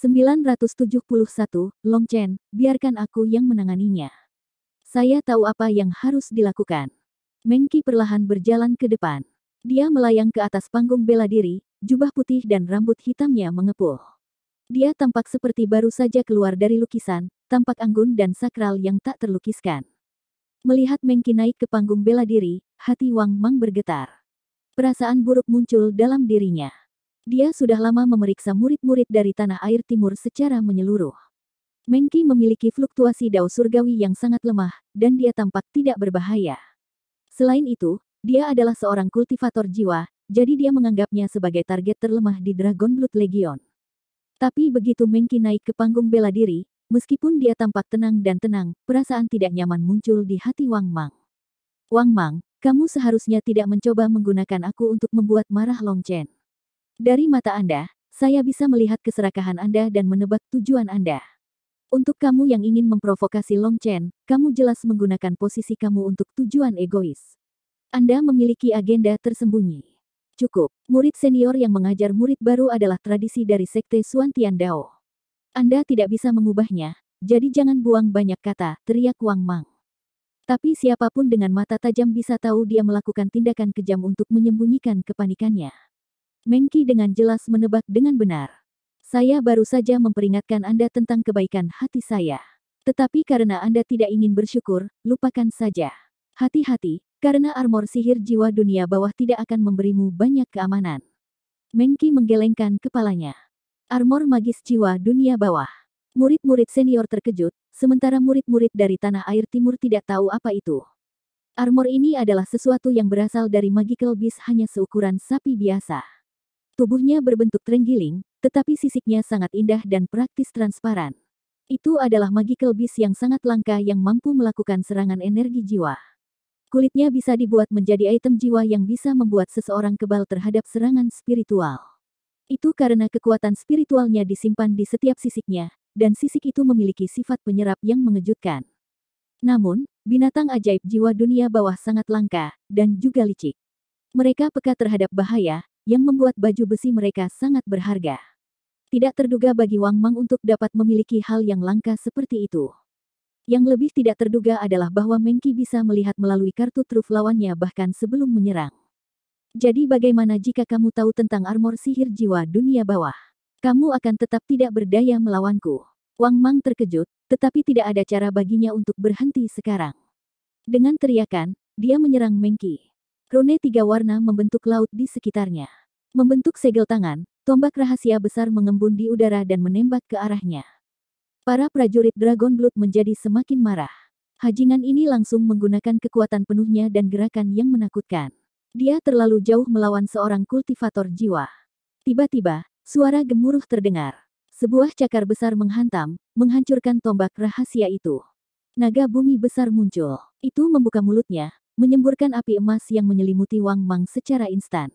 971, Long Chen, biarkan aku yang menanganinya. Saya tahu apa yang harus dilakukan. Mengki perlahan berjalan ke depan. Dia melayang ke atas panggung bela diri, jubah putih dan rambut hitamnya mengepul. Dia tampak seperti baru saja keluar dari lukisan, tampak anggun dan sakral yang tak terlukiskan. Melihat Mengki naik ke panggung bela diri, hati Wang Mang bergetar. Perasaan buruk muncul dalam dirinya. Dia sudah lama memeriksa murid-murid dari tanah air timur secara menyeluruh. Mengki memiliki fluktuasi dao surgawi yang sangat lemah, dan dia tampak tidak berbahaya. Selain itu, dia adalah seorang kultivator jiwa, jadi dia menganggapnya sebagai target terlemah di Dragon Blood Legion. Tapi begitu Mengki naik ke panggung bela diri, meskipun dia tampak tenang dan tenang, perasaan tidak nyaman muncul di hati Wang Mang. Wang Mang, kamu seharusnya tidak mencoba menggunakan aku untuk membuat marah Long Chen. Dari mata Anda, saya bisa melihat keserakahan Anda dan menebak tujuan Anda. Untuk kamu yang ingin memprovokasi Long Chen, kamu jelas menggunakan posisi kamu untuk tujuan egois. Anda memiliki agenda tersembunyi. Cukup, murid senior yang mengajar murid baru adalah tradisi dari sekte Suan Tian Dao. Anda tidak bisa mengubahnya, jadi jangan buang banyak kata, teriak Wang Mang. Tapi siapapun dengan mata tajam bisa tahu dia melakukan tindakan kejam untuk menyembunyikan kepanikannya. Mengki dengan jelas menebak dengan benar. Saya baru saja memperingatkan Anda tentang kebaikan hati saya. Tetapi karena Anda tidak ingin bersyukur, lupakan saja. Hati-hati, karena armor sihir jiwa dunia bawah tidak akan memberimu banyak keamanan. Mengki menggelengkan kepalanya. Armor magis jiwa dunia bawah. Murid-murid senior terkejut, sementara murid-murid dari tanah air timur tidak tahu apa itu. Armor ini adalah sesuatu yang berasal dari magical beast hanya seukuran sapi biasa. Tubuhnya berbentuk terenggiling, tetapi sisiknya sangat indah dan praktis transparan. Itu adalah magical beast yang sangat langka yang mampu melakukan serangan energi jiwa. Kulitnya bisa dibuat menjadi item jiwa yang bisa membuat seseorang kebal terhadap serangan spiritual. Itu karena kekuatan spiritualnya disimpan di setiap sisiknya, dan sisik itu memiliki sifat penyerap yang mengejutkan. Namun, binatang ajaib jiwa dunia bawah sangat langka, dan juga licik. Mereka peka terhadap bahaya, yang membuat baju besi mereka sangat berharga. Tidak terduga bagi Wang Mang untuk dapat memiliki hal yang langka seperti itu. Yang lebih tidak terduga adalah bahwa Mengki bisa melihat melalui kartu truf lawannya bahkan sebelum menyerang. Jadi bagaimana jika kamu tahu tentang armor sihir jiwa dunia bawah? Kamu akan tetap tidak berdaya melawanku. Wang Mang terkejut, tetapi tidak ada cara baginya untuk berhenti sekarang. Dengan teriakan, dia menyerang Mengki. Rune tiga warna membentuk laut di sekitarnya. Membentuk segel tangan, tombak rahasia besar mengembun di udara dan menembak ke arahnya. Para prajurit Dragon Blood menjadi semakin marah. Hajingan ini langsung menggunakan kekuatan penuhnya dan gerakan yang menakutkan. Dia terlalu jauh melawan seorang kultivator jiwa. Tiba-tiba, suara gemuruh terdengar. Sebuah cakar besar menghantam, menghancurkan tombak rahasia itu. Naga bumi besar muncul. Itu membuka mulutnya, menyemburkan api emas yang menyelimuti Wang Mang secara instan.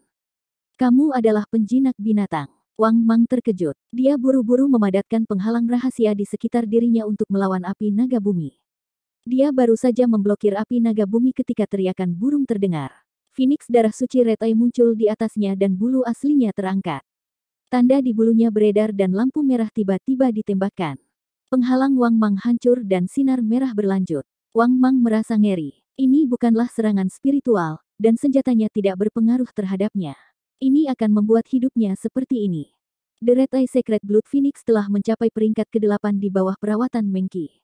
Kamu adalah penjinak binatang. Wang Mang terkejut. Dia buru-buru memadatkan penghalang rahasia di sekitar dirinya untuk melawan api naga bumi. Dia baru saja memblokir api naga bumi ketika teriakan burung terdengar. Phoenix darah suci Retai muncul di atasnya dan bulu aslinya terangkat. Tanda di bulunya beredar dan lampu merah tiba-tiba ditembakkan. Penghalang Wang Mang hancur dan sinar merah berlanjut. Wang Mang merasa ngeri. Ini bukanlah serangan spiritual, dan senjatanya tidak berpengaruh terhadapnya. Ini akan membuat hidupnya seperti ini. The Red Eye Secret Blood Phoenix telah mencapai peringkat ke-8 di bawah perawatan Mengki.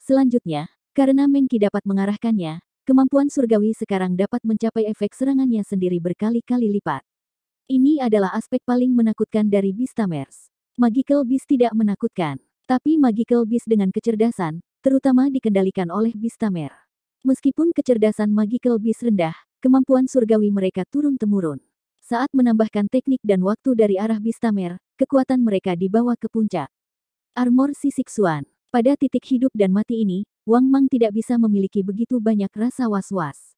Selanjutnya, karena Mengki dapat mengarahkannya, kemampuan surgawi sekarang dapat mencapai efek serangannya sendiri berkali-kali lipat. Ini adalah aspek paling menakutkan dari Bistamers. Magical Beast tidak menakutkan, tapi Magical Beast dengan kecerdasan, terutama dikendalikan oleh Bistamers. Meskipun kecerdasan magical beast rendah, kemampuan surgawi mereka turun-temurun. Saat menambahkan teknik dan waktu dari arah Bistamer, kekuatan mereka dibawa ke puncak. Armor Sisik Suan. Pada titik hidup dan mati ini, Wang Mang tidak bisa memiliki begitu banyak rasa was-was.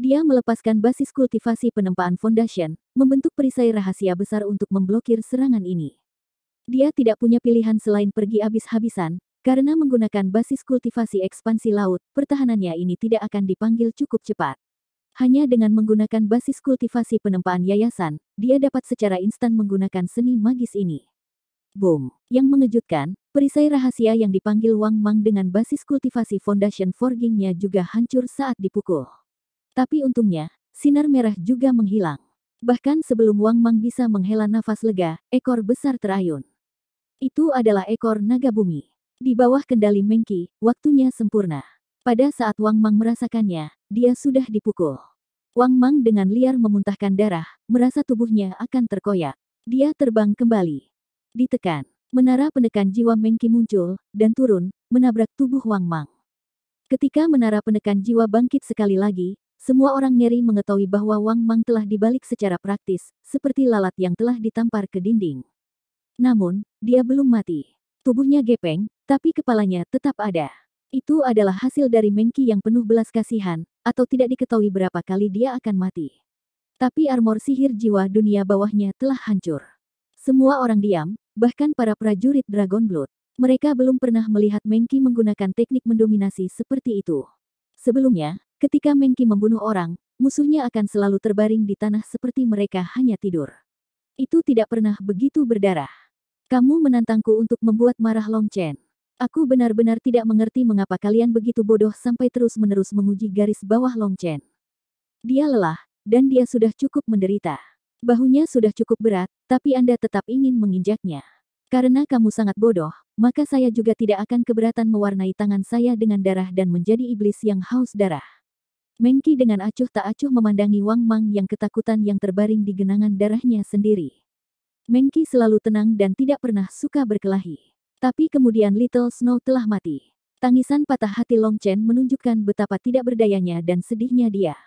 Dia melepaskan basis kultivasi penempaan foundation, membentuk perisai rahasia besar untuk memblokir serangan ini. Dia tidak punya pilihan selain pergi habis-habisan, karena menggunakan basis kultivasi ekspansi laut, pertahanannya ini tidak akan dipanggil cukup cepat. Hanya dengan menggunakan basis kultivasi penempaan yayasan, dia dapat secara instan menggunakan seni magis ini. Boom! Yang mengejutkan, perisai rahasia yang dipanggil Wang Mang dengan basis kultivasi Foundation Forgingnya juga hancur saat dipukul. Tapi untungnya, sinar merah juga menghilang. Bahkan sebelum Wang Mang bisa menghela nafas lega, ekor besar terayun. Itu adalah ekor naga bumi. Di bawah kendali Mengki, waktunya sempurna. Pada saat Wang Mang merasakannya, dia sudah dipukul. Wang Mang dengan liar memuntahkan darah, merasa tubuhnya akan terkoyak. Dia terbang kembali. Ditekan, menara penekan jiwa Mengki muncul, dan turun, menabrak tubuh Wang Mang. Ketika menara penekan jiwa bangkit sekali lagi, semua orang ngeri mengetahui bahwa Wang Mang telah dibalik secara praktis, seperti lalat yang telah ditampar ke dinding. Namun, dia belum mati. Tubuhnya gepeng, tapi kepalanya tetap ada. Itu adalah hasil dari Mengki yang penuh belas kasihan, atau tidak diketahui berapa kali dia akan mati. Tapi armor sihir jiwa dunia bawahnya telah hancur. Semua orang diam, bahkan para prajurit Dragon Blood. Mereka belum pernah melihat Mengki menggunakan teknik mendominasi seperti itu. Sebelumnya, ketika Mengki membunuh orang, musuhnya akan selalu terbaring di tanah seperti mereka hanya tidur. Itu tidak pernah begitu berdarah. Kamu menantangku untuk membuat marah Long Chen. Aku benar-benar tidak mengerti mengapa kalian begitu bodoh sampai terus-menerus menguji garis bawah Long Chen. Dia lelah, dan dia sudah cukup menderita. Bahunya sudah cukup berat, tapi Anda tetap ingin menginjaknya. Karena kamu sangat bodoh, maka saya juga tidak akan keberatan mewarnai tangan saya dengan darah dan menjadi iblis yang haus darah. Mengki dengan acuh tak acuh memandangi Wang Mang yang ketakutan yang terbaring di genangan darahnya sendiri. Mengki selalu tenang dan tidak pernah suka berkelahi. Tapi kemudian Little Snow telah mati. Tangisan patah hati Long Chen menunjukkan betapa tidak berdayanya dan sedihnya dia.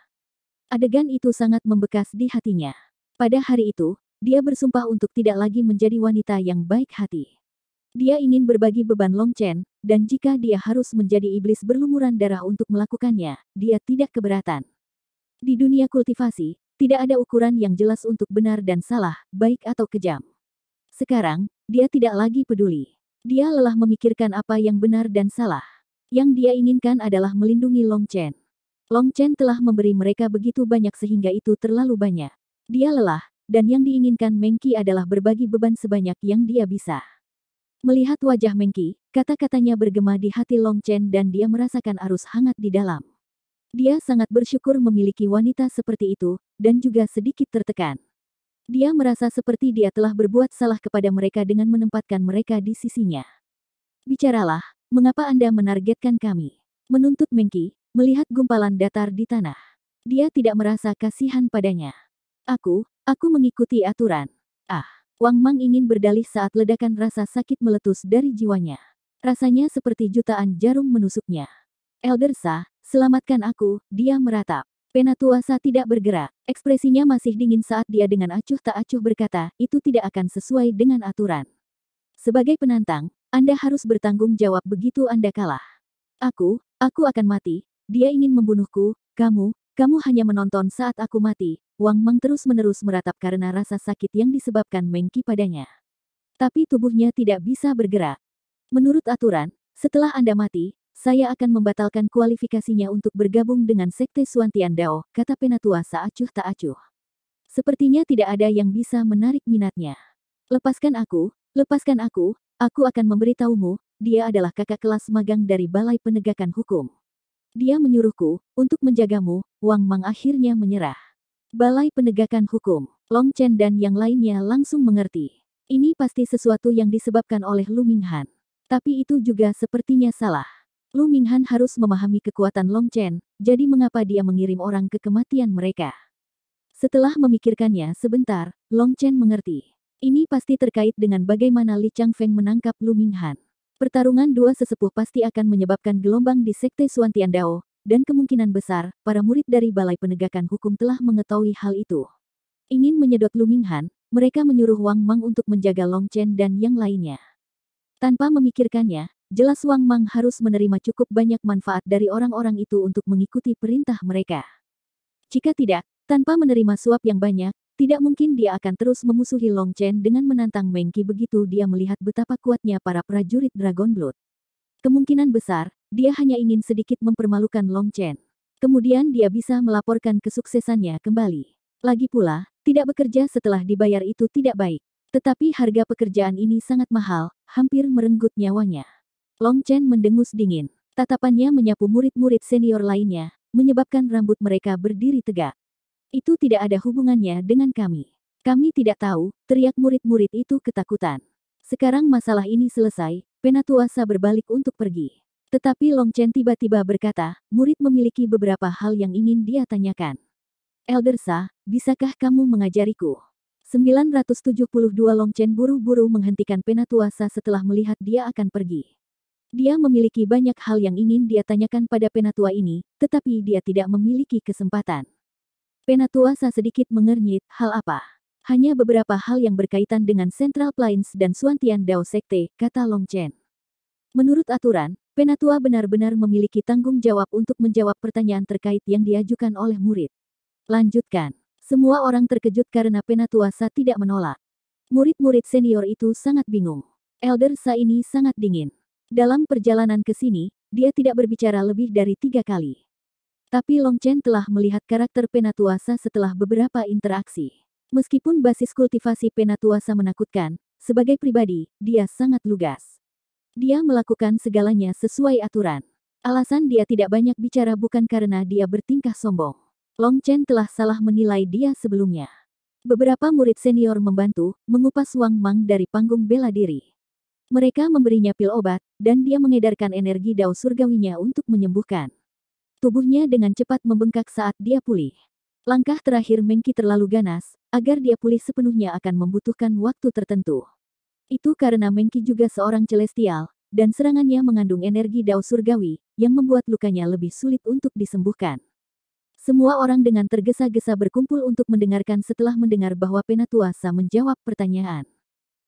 Adegan itu sangat membekas di hatinya. Pada hari itu, dia bersumpah untuk tidak lagi menjadi wanita yang baik hati. Dia ingin berbagi beban Long Chen, dan jika dia harus menjadi iblis berlumuran darah untuk melakukannya, dia tidak keberatan. Di dunia kultivasi, tidak ada ukuran yang jelas untuk benar dan salah, baik atau kejam. Sekarang, dia tidak lagi peduli. Dia lelah memikirkan apa yang benar dan salah. Yang dia inginkan adalah melindungi Long Chen. Long Chen telah memberi mereka begitu banyak sehingga itu terlalu banyak. Dia lelah, dan yang diinginkan Mengki adalah berbagi beban sebanyak yang dia bisa. Melihat wajah Mengki, kata-katanya bergema di hati Long Chen dan dia merasakan arus hangat di dalam. Dia sangat bersyukur memiliki wanita seperti itu, dan juga sedikit tertekan. Dia merasa seperti dia telah berbuat salah kepada mereka dengan menempatkan mereka di sisinya. Bicaralah, mengapa Anda menargetkan kami? Menuntut Mengki, melihat gumpalan datar di tanah. Dia tidak merasa kasihan padanya. Aku, aku mengikuti aturan. Ah, Wang Mang ingin berdalih saat ledakan rasa sakit meletus dari jiwanya. Rasanya seperti jutaan jarum menusuknya. Elder Sa, Selamatkan aku, dia meratap. Penatuasa tidak bergerak. Ekspresinya masih dingin saat dia dengan acuh tak acuh berkata, itu tidak akan sesuai dengan aturan. Sebagai penantang, Anda harus bertanggung jawab begitu Anda kalah. Aku, aku akan mati. Dia ingin membunuhku, kamu, kamu hanya menonton saat aku mati. Wang Meng terus-menerus meratap karena rasa sakit yang disebabkan Mengki padanya. Tapi tubuhnya tidak bisa bergerak. Menurut aturan, setelah Anda mati, saya akan membatalkan kualifikasinya untuk bergabung dengan Sekte Suantian Dao, kata Penatua Saacuh tak acuh. Sepertinya tidak ada yang bisa menarik minatnya. Lepaskan aku, lepaskan aku, aku akan memberitahumu, dia adalah kakak kelas magang dari Balai Penegakan Hukum. Dia menyuruhku, untuk menjagamu, Wang Mang akhirnya menyerah. Balai Penegakan Hukum, Long Chen dan yang lainnya langsung mengerti. Ini pasti sesuatu yang disebabkan oleh Luming Han. Tapi itu juga sepertinya salah. Lu Minghan harus memahami kekuatan Long Chen, jadi mengapa dia mengirim orang ke kematian mereka? Setelah memikirkannya sebentar, Long Chen mengerti. Ini pasti terkait dengan bagaimana Li Chang Feng menangkap Lu Minghan. Pertarungan dua sesepuh pasti akan menyebabkan gelombang di Sekte Suan Dao, dan kemungkinan besar, para murid dari Balai Penegakan Hukum telah mengetahui hal itu. Ingin menyedot Lu Minghan, mereka menyuruh Wang Mang untuk menjaga Long Chen dan yang lainnya. Tanpa memikirkannya, jelas Wang Mang harus menerima cukup banyak manfaat dari orang-orang itu untuk mengikuti perintah mereka. Jika tidak, tanpa menerima suap yang banyak, tidak mungkin dia akan terus memusuhi Long Chen dengan menantang Mengki begitu dia melihat betapa kuatnya para prajurit Dragon Blood. Kemungkinan besar, dia hanya ingin sedikit mempermalukan Long Chen. Kemudian dia bisa melaporkan kesuksesannya kembali. Lagi pula, tidak bekerja setelah dibayar itu tidak baik. Tetapi harga pekerjaan ini sangat mahal, hampir merenggut nyawanya. Long Chen mendengus dingin. Tatapannya menyapu murid-murid senior lainnya, menyebabkan rambut mereka berdiri tegak. Itu tidak ada hubungannya dengan kami. Kami tidak tahu, teriak murid-murid itu ketakutan. Sekarang masalah ini selesai, Penatuasa berbalik untuk pergi. Tetapi Long Chen tiba-tiba berkata, murid memiliki beberapa hal yang ingin dia tanyakan. Elder Sa, bisakah kamu mengajariku? 972 Long Chen buru-buru menghentikan Penatuasa setelah melihat dia akan pergi. Dia memiliki banyak hal yang ingin dia tanyakan pada penatua ini, tetapi dia tidak memiliki kesempatan. Penatua Sa sedikit mengernyit, hal apa? Hanya beberapa hal yang berkaitan dengan Central Plains dan Suantian Dao Sekte, kata Long Chen. Menurut aturan, penatua benar-benar memiliki tanggung jawab untuk menjawab pertanyaan terkait yang diajukan oleh murid. Lanjutkan. Semua orang terkejut karena penatua Sa tidak menolak. Murid-murid senior itu sangat bingung. Elder Sa ini sangat dingin. Dalam perjalanan ke sini, dia tidak berbicara lebih dari tiga kali. Tapi Long Chen telah melihat karakter Penatuasa setelah beberapa interaksi. Meskipun basis kultivasi Penatuasa menakutkan, sebagai pribadi, dia sangat lugas. Dia melakukan segalanya sesuai aturan. Alasan dia tidak banyak bicara bukan karena dia bertingkah sombong. Long Chen telah salah menilai dia sebelumnya. Beberapa murid senior membantu mengupas Wang Mang dari panggung bela diri. Mereka memberinya pil obat, dan dia mengedarkan energi dao surgawinya untuk menyembuhkan. Tubuhnya dengan cepat membengkak saat dia pulih. Langkah terakhir Mengki terlalu ganas, agar dia pulih sepenuhnya akan membutuhkan waktu tertentu. Itu karena Mengki juga seorang celestial, dan serangannya mengandung energi dao surgawi, yang membuat lukanya lebih sulit untuk disembuhkan. Semua orang dengan tergesa-gesa berkumpul untuk mendengarkan setelah mendengar bahwa Penatuasa menjawab pertanyaan.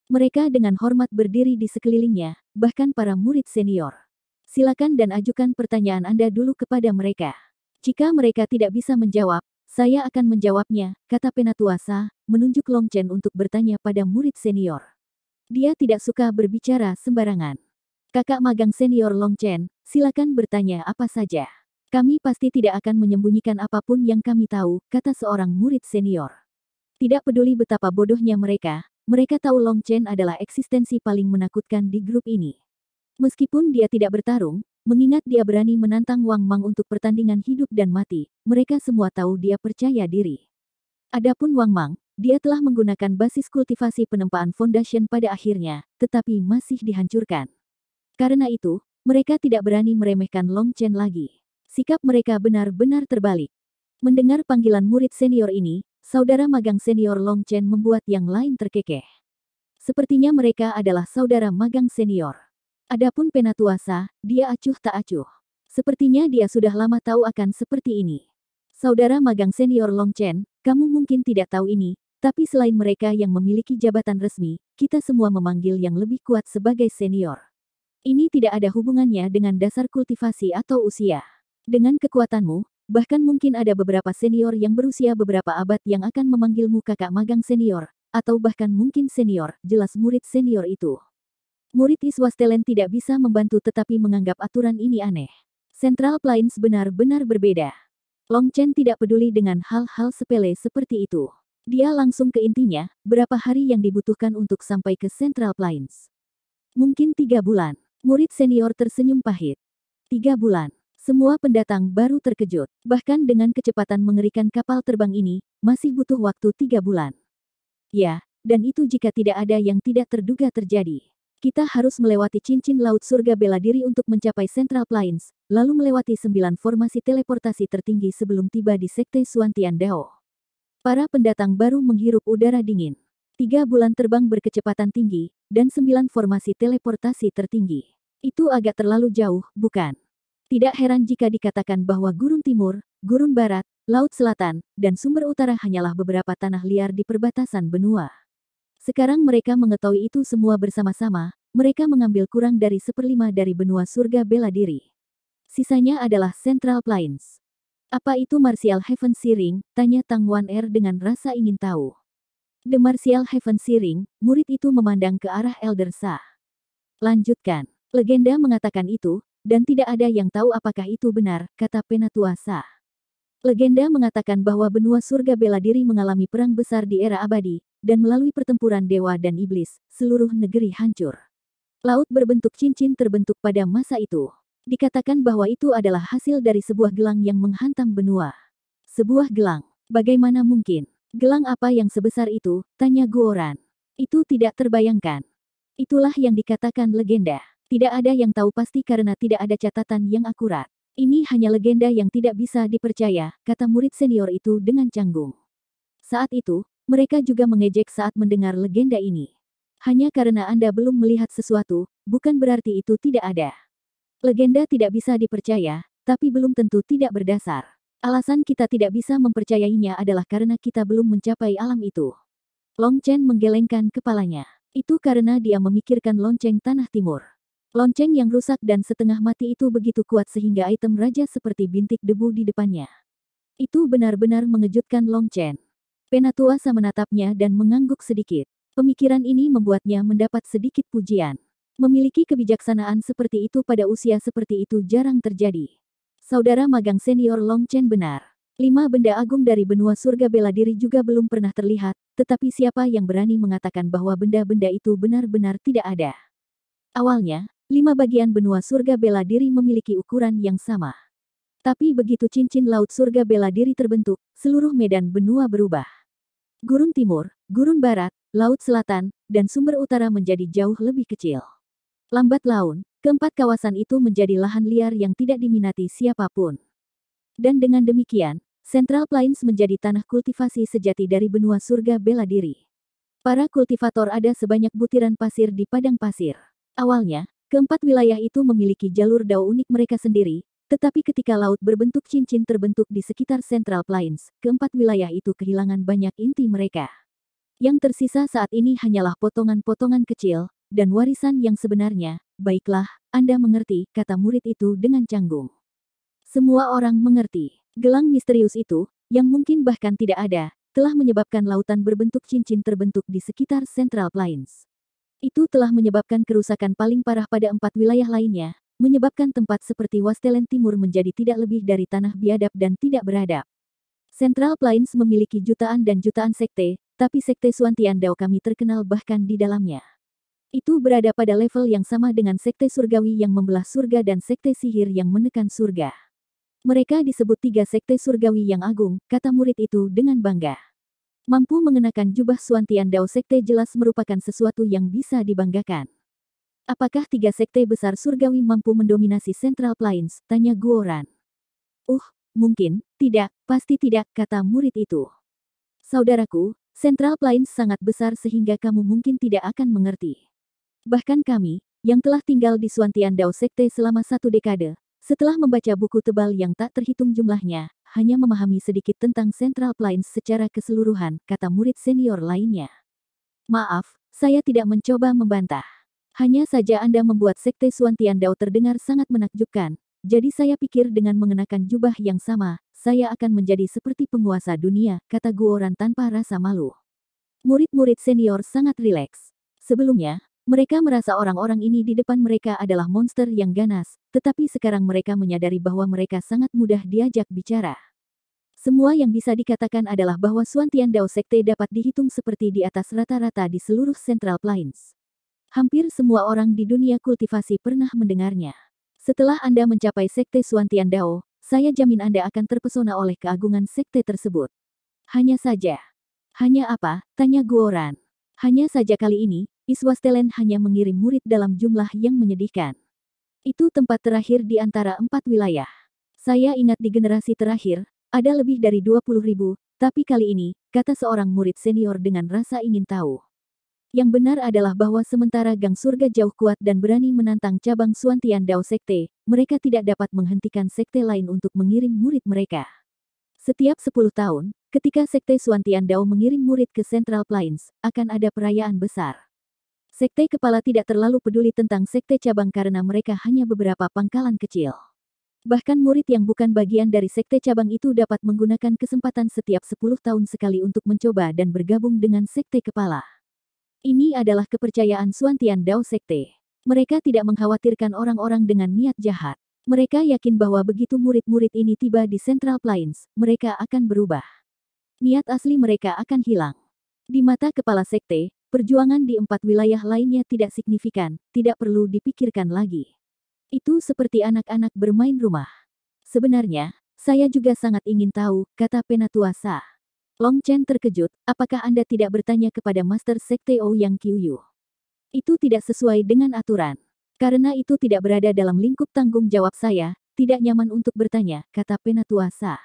Mereka dengan hormat berdiri di sekelilingnya, bahkan para murid senior. Silakan dan ajukan pertanyaan Anda dulu kepada mereka. Jika mereka tidak bisa menjawab, saya akan menjawabnya, kata Penatuasa, menunjuk Long Chen untuk bertanya pada murid senior. Dia tidak suka berbicara sembarangan. Kakak magang senior Long Chen, silakan bertanya apa saja. Kami pasti tidak akan menyembunyikan apapun yang kami tahu, kata seorang murid senior. Tidak peduli betapa bodohnya mereka, mereka tahu Long Chen adalah eksistensi paling menakutkan di grup ini. Meskipun dia tidak bertarung, mengingat dia berani menantang Wang Mang untuk pertandingan hidup dan mati, mereka semua tahu dia percaya diri. Adapun Wang Mang, dia telah menggunakan basis kultivasi penempaan foundation pada akhirnya, tetapi masih dihancurkan. Karena itu, mereka tidak berani meremehkan Long Chen lagi. Sikap mereka benar-benar terbalik. Mendengar panggilan murid senior ini, saudara magang senior Long Chen membuat yang lain terkekeh. Sepertinya mereka adalah saudara magang senior. Adapun Penatuasa, dia acuh tak acuh. Sepertinya dia sudah lama tahu akan seperti ini. Saudara magang senior Long Chen, kamu mungkin tidak tahu ini, tapi selain mereka yang memiliki jabatan resmi, kita semua memanggil yang lebih kuat sebagai senior. Ini tidak ada hubungannya dengan dasar kultivasi atau usia. Dengan kekuatanmu, Bahkan mungkin ada beberapa senior yang berusia beberapa abad yang akan memanggilmu kakak magang senior, atau bahkan mungkin senior, jelas murid senior itu. Murid Iswastelen tidak bisa membantu tetapi menganggap aturan ini aneh. Central Plains benar-benar berbeda. Long Chen tidak peduli dengan hal-hal sepele seperti itu. Dia langsung ke intinya, berapa hari yang dibutuhkan untuk sampai ke Central Plains. Mungkin tiga bulan. Murid senior tersenyum pahit. Tiga bulan. Semua pendatang baru terkejut, bahkan dengan kecepatan mengerikan kapal terbang ini, masih butuh waktu tiga bulan. Ya, dan itu jika tidak ada yang tidak terduga terjadi. Kita harus melewati cincin laut surga bela diri untuk mencapai Central Plains, lalu melewati sembilan formasi teleportasi tertinggi sebelum tiba di Sekte Suantian Dao. Para pendatang baru menghirup udara dingin. Tiga bulan terbang berkecepatan tinggi, dan sembilan formasi teleportasi tertinggi. Itu agak terlalu jauh, bukan? Tidak heran jika dikatakan bahwa gurun timur, gurun barat, laut selatan, dan sumber utara hanyalah beberapa tanah liar di perbatasan benua. Sekarang mereka mengetahui itu semua bersama-sama, mereka mengambil kurang dari seperlima dari benua surga bela diri. Sisanya adalah Central Plains. Apa itu Martial Heaven Searing? Tanya Tang Wan Er dengan rasa ingin tahu. The Martial Heaven Searing, murid itu memandang ke arah Elder Sa. Lanjutkan. Legenda mengatakan itu, dan tidak ada yang tahu apakah itu benar, kata Penatuasa. Legenda mengatakan bahwa benua surga bela diri mengalami perang besar di era abadi, dan melalui pertempuran dewa dan iblis, seluruh negeri hancur. Laut berbentuk cincin terbentuk pada masa itu. Dikatakan bahwa itu adalah hasil dari sebuah gelang yang menghantam benua. Sebuah gelang, bagaimana mungkin? Gelang apa yang sebesar itu? Tanya Guoran. Itu tidak terbayangkan. Itulah yang dikatakan legenda. Tidak ada yang tahu pasti karena tidak ada catatan yang akurat. Ini hanya legenda yang tidak bisa dipercaya, kata murid senior itu dengan canggung. Saat itu, mereka juga mengejek saat mendengar legenda ini. Hanya karena Anda belum melihat sesuatu, bukan berarti itu tidak ada. Legenda tidak bisa dipercaya, tapi belum tentu tidak berdasar. Alasan kita tidak bisa mempercayainya adalah karena kita belum mencapai alam itu. Long Chen menggelengkan kepalanya. Itu karena dia memikirkan lonceng tanah timur. Lonceng yang rusak dan setengah mati itu begitu kuat sehingga item raja seperti bintik debu di depannya. Itu benar-benar mengejutkan Chen. Penatua menatapnya dan mengangguk sedikit. Pemikiran ini membuatnya mendapat sedikit pujian. Memiliki kebijaksanaan seperti itu pada usia seperti itu jarang terjadi. Saudara magang senior Chen benar. Lima benda agung dari benua surga bela diri juga belum pernah terlihat, tetapi siapa yang berani mengatakan bahwa benda-benda itu benar-benar tidak ada? Awalnya, Lima bagian benua surga bela diri memiliki ukuran yang sama. Tapi begitu cincin laut surga bela diri terbentuk, seluruh medan benua berubah. Gurun timur, gurun barat, laut selatan, dan sumber utara menjadi jauh lebih kecil. Lambat laun, keempat kawasan itu menjadi lahan liar yang tidak diminati siapapun. Dan dengan demikian, Central Plains menjadi tanah kultivasi sejati dari benua surga bela diri. Para kultivator ada sebanyak butiran pasir di padang pasir. Awalnya, Keempat wilayah itu memiliki jalur dao unik mereka sendiri, tetapi ketika laut berbentuk cincin terbentuk di sekitar Central Plains, keempat wilayah itu kehilangan banyak inti mereka. Yang tersisa saat ini hanyalah potongan-potongan kecil, dan warisan yang sebenarnya, baiklah, Anda mengerti, kata murid itu dengan canggung. Semua orang mengerti. Gelang misterius itu, yang mungkin bahkan tidak ada, telah menyebabkan lautan berbentuk cincin terbentuk di sekitar Central Plains. Itu telah menyebabkan kerusakan paling parah pada empat wilayah lainnya, menyebabkan tempat seperti Wastelen Timur menjadi tidak lebih dari tanah biadab dan tidak beradab. Central Plains memiliki jutaan dan jutaan sekte, tapi sekte Suantian Dao kami terkenal bahkan di dalamnya. Itu berada pada level yang sama dengan sekte surgawi yang membelah surga dan sekte sihir yang menekan surga. Mereka disebut tiga sekte surgawi yang agung, kata murid itu dengan bangga. Mampu mengenakan jubah Suantian Dao Sekte jelas merupakan sesuatu yang bisa dibanggakan. Apakah tiga sekte besar surgawi mampu mendominasi Central Plains? Tanya Guoran. Uh, mungkin, tidak, pasti tidak, kata murid itu. Saudaraku, Central Plains sangat besar sehingga kamu mungkin tidak akan mengerti. Bahkan kami, yang telah tinggal di Suantian Dao Sekte selama satu dekade, setelah membaca buku tebal yang tak terhitung jumlahnya, hanya memahami sedikit tentang Central Plains secara keseluruhan, kata murid senior lainnya. Maaf, saya tidak mencoba membantah. Hanya saja Anda membuat sekte Suantian Dao terdengar sangat menakjubkan, jadi saya pikir dengan mengenakan jubah yang sama, saya akan menjadi seperti penguasa dunia, kata Guoran tanpa rasa malu. Murid-murid senior sangat rileks. Sebelumnya, mereka merasa orang-orang ini di depan mereka adalah monster yang ganas, tetapi sekarang mereka menyadari bahwa mereka sangat mudah diajak bicara. Semua yang bisa dikatakan adalah bahwa Suantian Dao Sekte dapat dihitung seperti di atas rata-rata di seluruh Central Plains. Hampir semua orang di dunia kultivasi pernah mendengarnya. Setelah Anda mencapai Sekte Suantian Dao, saya jamin Anda akan terpesona oleh keagungan Sekte tersebut. Hanya saja. Hanya apa? Tanya Guoran. Hanya saja kali ini, Iswastelen hanya mengirim murid dalam jumlah yang menyedihkan. Itu tempat terakhir di antara empat wilayah. Saya ingat di generasi terakhir, ada lebih dari 20 ribu, tapi kali ini, kata seorang murid senior dengan rasa ingin tahu. Yang benar adalah bahwa sementara Gang Surga jauh kuat dan berani menantang cabang Suantian Dao Sekte, mereka tidak dapat menghentikan sekte lain untuk mengirim murid mereka. Setiap 10 tahun, ketika Sekte Suantian Dao mengirim murid ke Central Plains, akan ada perayaan besar. Sekte kepala tidak terlalu peduli tentang sekte cabang karena mereka hanya beberapa pangkalan kecil. Bahkan murid yang bukan bagian dari sekte cabang itu dapat menggunakan kesempatan setiap 10 tahun sekali untuk mencoba dan bergabung dengan sekte kepala. Ini adalah kepercayaan Suantian Dao Sekte. Mereka tidak mengkhawatirkan orang-orang dengan niat jahat. Mereka yakin bahwa begitu murid-murid ini tiba di Central Plains, mereka akan berubah. Niat asli mereka akan hilang. Di mata kepala sekte, Perjuangan di empat wilayah lainnya tidak signifikan, tidak perlu dipikirkan lagi. Itu seperti anak-anak bermain rumah. Sebenarnya, saya juga sangat ingin tahu, kata Penatuasa. Long Chen terkejut, apakah Anda tidak bertanya kepada Master Sekte Ou Yang Qiyu? Itu tidak sesuai dengan aturan. Karena itu tidak berada dalam lingkup tanggung jawab saya, tidak nyaman untuk bertanya, kata Penatuasa.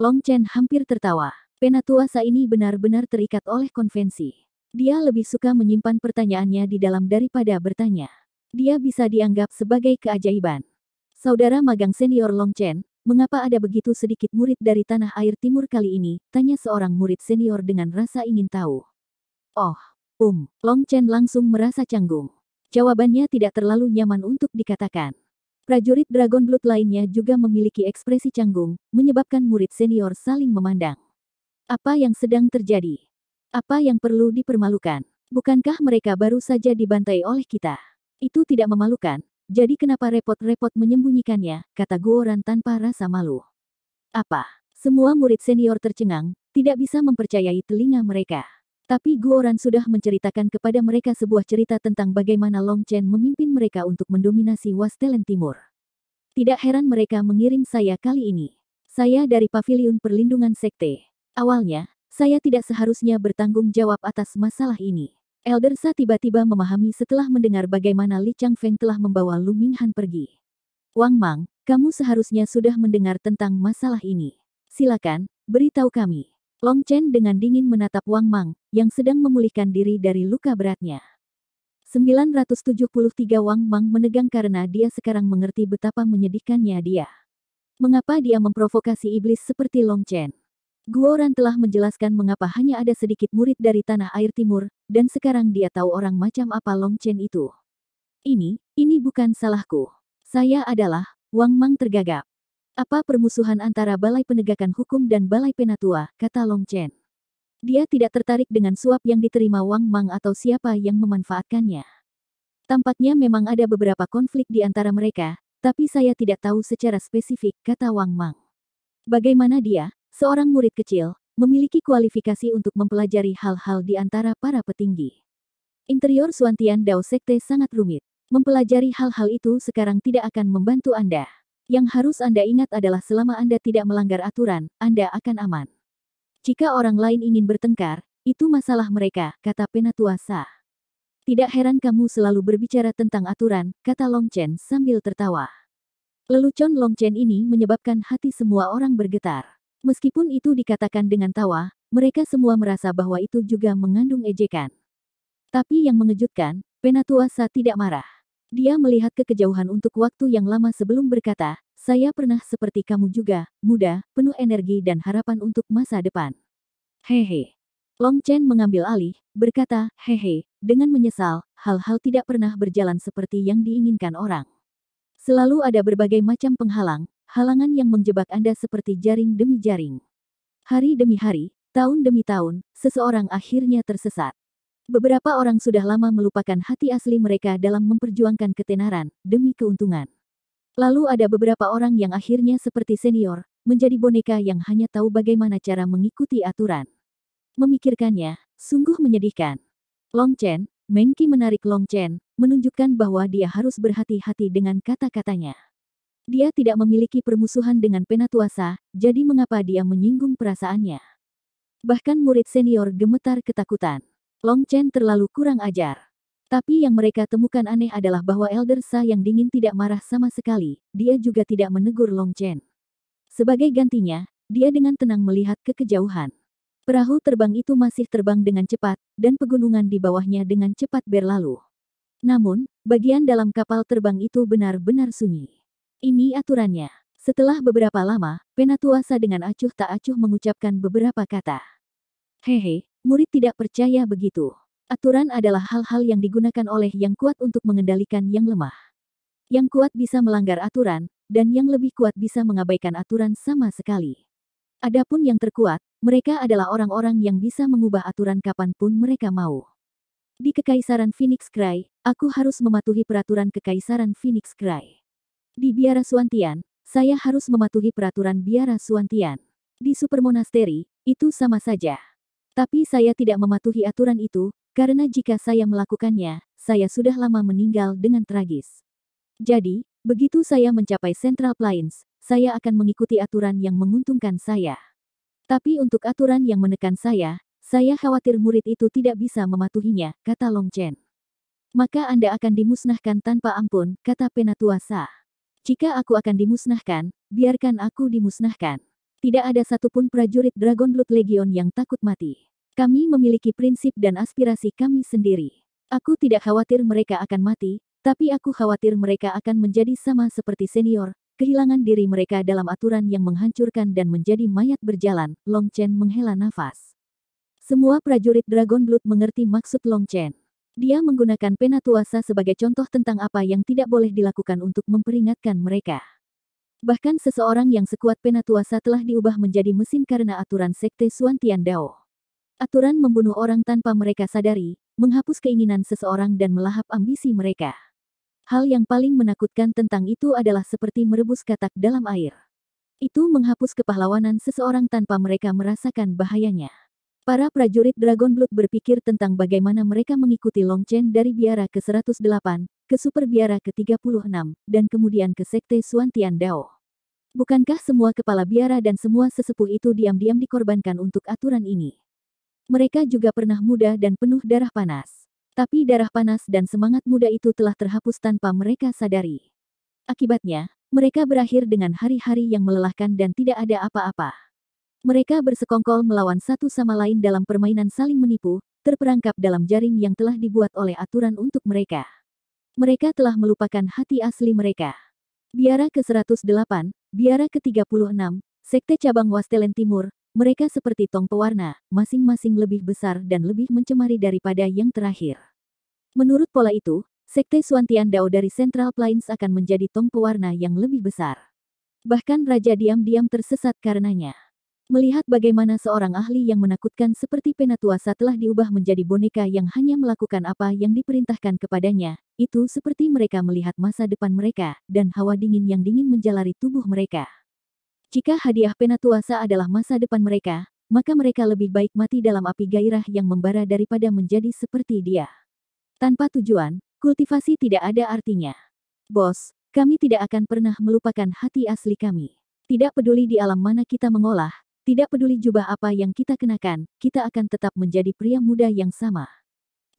Long Chen hampir tertawa. Penatuasa ini benar-benar terikat oleh konvensi. Dia lebih suka menyimpan pertanyaannya di dalam daripada bertanya. Dia bisa dianggap sebagai keajaiban. Saudara magang senior Long Chen, mengapa ada begitu sedikit murid dari tanah air timur kali ini? Tanya seorang murid senior dengan rasa ingin tahu. Oh, um, Long Chen langsung merasa canggung. Jawabannya tidak terlalu nyaman untuk dikatakan. Prajurit Dragon Blood lainnya juga memiliki ekspresi canggung, menyebabkan murid senior saling memandang. Apa yang sedang terjadi? Apa yang perlu dipermalukan? Bukankah mereka baru saja dibantai oleh kita? Itu tidak memalukan, jadi kenapa repot-repot menyembunyikannya, kata Guoran tanpa rasa malu. Apa? Semua murid senior tercengang, tidak bisa mempercayai telinga mereka. Tapi Guoran sudah menceritakan kepada mereka sebuah cerita tentang bagaimana Long Chen memimpin mereka untuk mendominasi Wastelen Timur. Tidak heran mereka mengirim saya kali ini. Saya dari Paviliun Perlindungan Sekte. Awalnya, saya tidak seharusnya bertanggung jawab atas masalah ini. Elder Sa tiba-tiba memahami setelah mendengar bagaimana Li Chang Feng telah membawa Lu Han pergi. Wang Mang, kamu seharusnya sudah mendengar tentang masalah ini. Silakan, beritahu kami. Long Chen dengan dingin menatap Wang Mang, yang sedang memulihkan diri dari luka beratnya. 973 Wang Mang menegang karena dia sekarang mengerti betapa menyedihkannya dia. Mengapa dia memprovokasi iblis seperti Long Chen? Guoran telah menjelaskan mengapa hanya ada sedikit murid dari tanah air timur, dan sekarang dia tahu orang macam apa Long Chen itu. Ini, ini bukan salahku. Saya adalah, Wang Mang tergagap. Apa permusuhan antara Balai Penegakan Hukum dan Balai Penatua, kata Long Chen. Dia tidak tertarik dengan suap yang diterima Wang Mang atau siapa yang memanfaatkannya. Tampaknya memang ada beberapa konflik di antara mereka, tapi saya tidak tahu secara spesifik, kata Wang Mang. Bagaimana dia, seorang murid kecil, memiliki kualifikasi untuk mempelajari hal-hal di antara para petinggi. Interior Suantian Dao Sekte sangat rumit. Mempelajari hal-hal itu sekarang tidak akan membantu Anda. Yang harus Anda ingat adalah selama Anda tidak melanggar aturan, Anda akan aman. Jika orang lain ingin bertengkar, itu masalah mereka, kata Penatua Sa. Tidak heran kamu selalu berbicara tentang aturan, kata Long Chen sambil tertawa. Lelucon Long Chen ini menyebabkan hati semua orang bergetar. Meskipun itu dikatakan dengan tawa, mereka semua merasa bahwa itu juga mengandung ejekan. Tapi yang mengejutkan, Penatuasa tidak marah. Dia melihat ke kejauhan untuk waktu yang lama sebelum berkata, saya pernah seperti kamu juga, muda, penuh energi dan harapan untuk masa depan. Hehe. Long Chen mengambil alih, berkata, hehe, dengan menyesal, hal-hal tidak pernah berjalan seperti yang diinginkan orang. Selalu ada berbagai macam penghalang, halangan yang menjebak Anda seperti jaring demi jaring. Hari demi hari, tahun demi tahun, seseorang akhirnya tersesat. Beberapa orang sudah lama melupakan hati asli mereka dalam memperjuangkan ketenaran demi keuntungan. Lalu ada beberapa orang yang akhirnya seperti senior, menjadi boneka yang hanya tahu bagaimana cara mengikuti aturan. Memikirkannya, sungguh menyedihkan. Long Chen, Mengki menarik Long Chen, menunjukkan bahwa dia harus berhati-hati dengan kata-katanya. Dia tidak memiliki permusuhan dengan Penatuasa, jadi mengapa dia menyinggung perasaannya? Bahkan murid senior gemetar ketakutan. Long Chen terlalu kurang ajar. Tapi yang mereka temukan aneh adalah bahwa Elder Sa yang dingin tidak marah sama sekali, dia juga tidak menegur Long Chen. Sebagai gantinya, dia dengan tenang melihat ke kejauhan. Perahu terbang itu masih terbang dengan cepat, dan pegunungan di bawahnya dengan cepat berlalu. Namun, bagian dalam kapal terbang itu benar-benar sunyi. Ini aturannya. Setelah beberapa lama, Penatuasa dengan acuh tak acuh mengucapkan beberapa kata. Hehe, murid tidak percaya begitu. Aturan adalah hal-hal yang digunakan oleh yang kuat untuk mengendalikan yang lemah. Yang kuat bisa melanggar aturan, dan yang lebih kuat bisa mengabaikan aturan sama sekali. Adapun yang terkuat, mereka adalah orang-orang yang bisa mengubah aturan kapanpun mereka mau. Di Kekaisaran Phoenix Cry, aku harus mematuhi peraturan Kekaisaran Phoenix Cry. Di Biara Suantian, saya harus mematuhi peraturan Biara Suantian. Di super monastery, itu sama saja. Tapi saya tidak mematuhi aturan itu, karena jika saya melakukannya, saya sudah lama meninggal dengan tragis. Jadi, begitu saya mencapai Central Plains, saya akan mengikuti aturan yang menguntungkan saya. Tapi untuk aturan yang menekan saya, saya khawatir murid itu tidak bisa mematuhinya, kata Long Chen. Maka Anda akan dimusnahkan tanpa ampun, kata Penatua Sa. Jika aku akan dimusnahkan, biarkan aku dimusnahkan. Tidak ada satupun prajurit Dragon Blood Legion yang takut mati. Kami memiliki prinsip dan aspirasi kami sendiri. Aku tidak khawatir mereka akan mati, tapi aku khawatir mereka akan menjadi sama seperti senior, kehilangan diri mereka dalam aturan yang menghancurkan dan menjadi mayat berjalan, Long Chen menghela nafas. Semua prajurit Dragon Blood mengerti maksud Long Chen. Dia menggunakan pena sebagai contoh tentang apa yang tidak boleh dilakukan untuk memperingatkan mereka. Bahkan seseorang yang sekuat pena telah diubah menjadi mesin karena aturan sekte Suantian Dao. Aturan membunuh orang tanpa mereka sadari, menghapus keinginan seseorang dan melahap ambisi mereka. Hal yang paling menakutkan tentang itu adalah seperti merebus katak dalam air. Itu menghapus kepahlawanan seseorang tanpa mereka merasakan bahayanya. Para prajurit Dragon Blood berpikir tentang bagaimana mereka mengikuti Long Chen dari biara ke-108, ke Super Biara ke-36, dan kemudian ke Sekte Suantian Dao. Bukankah semua kepala biara dan semua sesepuh itu diam-diam dikorbankan untuk aturan ini? Mereka juga pernah muda dan penuh darah panas. Tapi darah panas dan semangat muda itu telah terhapus tanpa mereka sadari. Akibatnya, mereka berakhir dengan hari-hari yang melelahkan dan tidak ada apa-apa. Mereka bersekongkol melawan satu sama lain dalam permainan saling menipu, terperangkap dalam jaring yang telah dibuat oleh aturan untuk mereka. Mereka telah melupakan hati asli mereka. Biara ke-108, Biara ke-36, Sekte Cabang Wastelen Timur, mereka seperti tong pewarna, masing-masing lebih besar dan lebih mencemari daripada yang terakhir. Menurut pola itu, Sekte Suantian Dao dari Central Plains akan menjadi tong pewarna yang lebih besar. Bahkan Raja diam-diam tersesat karenanya melihat bagaimana seorang ahli yang menakutkan seperti Penatuasa telah diubah menjadi boneka yang hanya melakukan apa yang diperintahkan kepadanya, itu seperti mereka melihat masa depan mereka, dan hawa dingin yang dingin menjalari tubuh mereka. Jika hadiah Penatuasa adalah masa depan mereka, maka mereka lebih baik mati dalam api gairah yang membara daripada menjadi seperti dia. Tanpa tujuan, kultivasi tidak ada artinya. Bos, kami tidak akan pernah melupakan hati asli kami. Tidak peduli di alam mana kita mengolah, tidak peduli jubah apa yang kita kenakan, kita akan tetap menjadi pria muda yang sama.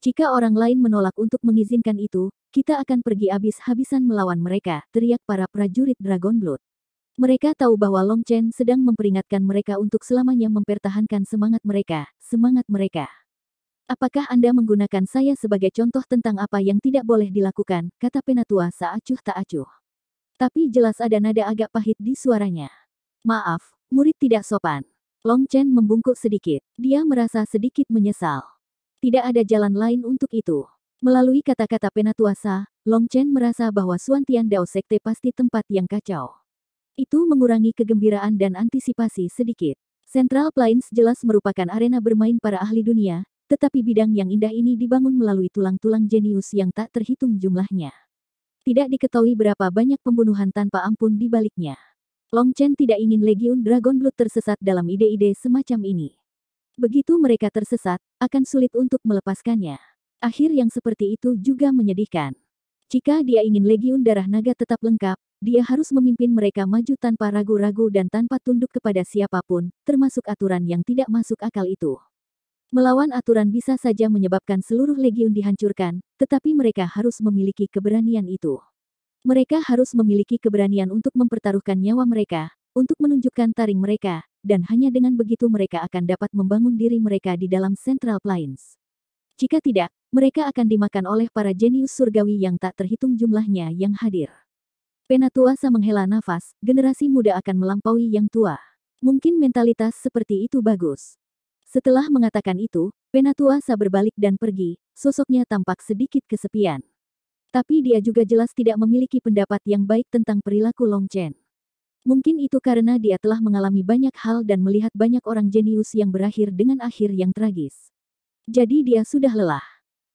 Jika orang lain menolak untuk mengizinkan itu, kita akan pergi habis-habisan melawan mereka, teriak para prajurit Dragon Blood. Mereka tahu bahwa Long Chen sedang memperingatkan mereka untuk selamanya mempertahankan semangat mereka, semangat mereka. Apakah Anda menggunakan saya sebagai contoh tentang apa yang tidak boleh dilakukan, kata Penatua saat acuh tak acuh. Tapi jelas ada nada agak pahit di suaranya. Maaf, Murid tidak sopan. Long Chen membungkuk sedikit. Dia merasa sedikit menyesal. Tidak ada jalan lain untuk itu. Melalui kata-kata penatuasa, Long Chen merasa bahwa Suan Tian Dao Sekte pasti tempat yang kacau. Itu mengurangi kegembiraan dan antisipasi sedikit. Central Plains jelas merupakan arena bermain para ahli dunia, tetapi bidang yang indah ini dibangun melalui tulang-tulang jenius yang tak terhitung jumlahnya. Tidak diketahui berapa banyak pembunuhan tanpa ampun di baliknya. Long Chen tidak ingin Legion Dragon Blood tersesat dalam ide-ide semacam ini. Begitu mereka tersesat, akan sulit untuk melepaskannya. Akhir yang seperti itu juga menyedihkan. Jika dia ingin Legion Darah Naga tetap lengkap, dia harus memimpin mereka maju tanpa ragu-ragu dan tanpa tunduk kepada siapapun, termasuk aturan yang tidak masuk akal itu. Melawan aturan bisa saja menyebabkan seluruh legiun dihancurkan, tetapi mereka harus memiliki keberanian itu. Mereka harus memiliki keberanian untuk mempertaruhkan nyawa mereka, untuk menunjukkan taring mereka, dan hanya dengan begitu mereka akan dapat membangun diri mereka di dalam Central Plains. Jika tidak, mereka akan dimakan oleh para jenius surgawi yang tak terhitung jumlahnya yang hadir. Penatuasa menghela nafas, generasi muda akan melampaui yang tua. Mungkin mentalitas seperti itu bagus. Setelah mengatakan itu, Penatuasa berbalik dan pergi, sosoknya tampak sedikit kesepian. Tapi dia juga jelas tidak memiliki pendapat yang baik tentang perilaku Long Chen. Mungkin itu karena dia telah mengalami banyak hal dan melihat banyak orang jenius yang berakhir dengan akhir yang tragis. Jadi dia sudah lelah.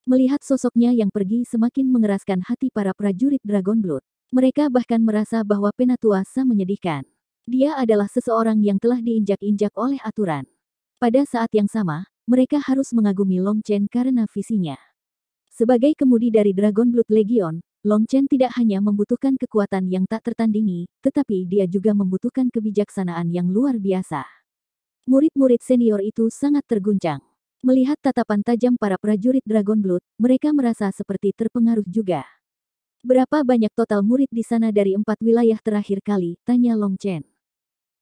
Melihat sosoknya yang pergi semakin mengeraskan hati para prajurit Dragon Blood. Mereka bahkan merasa bahwa Penatuasa menyedihkan. Dia adalah seseorang yang telah diinjak-injak oleh aturan. Pada saat yang sama, mereka harus mengagumi Long Chen karena visinya. Sebagai kemudi dari Dragon Blood Legion, Long Chen tidak hanya membutuhkan kekuatan yang tak tertandingi, tetapi dia juga membutuhkan kebijaksanaan yang luar biasa. Murid-murid senior itu sangat terguncang. Melihat tatapan tajam para prajurit Dragon Blood, mereka merasa seperti terpengaruh juga. Berapa banyak total murid di sana dari empat wilayah terakhir kali? Tanya Long Chen.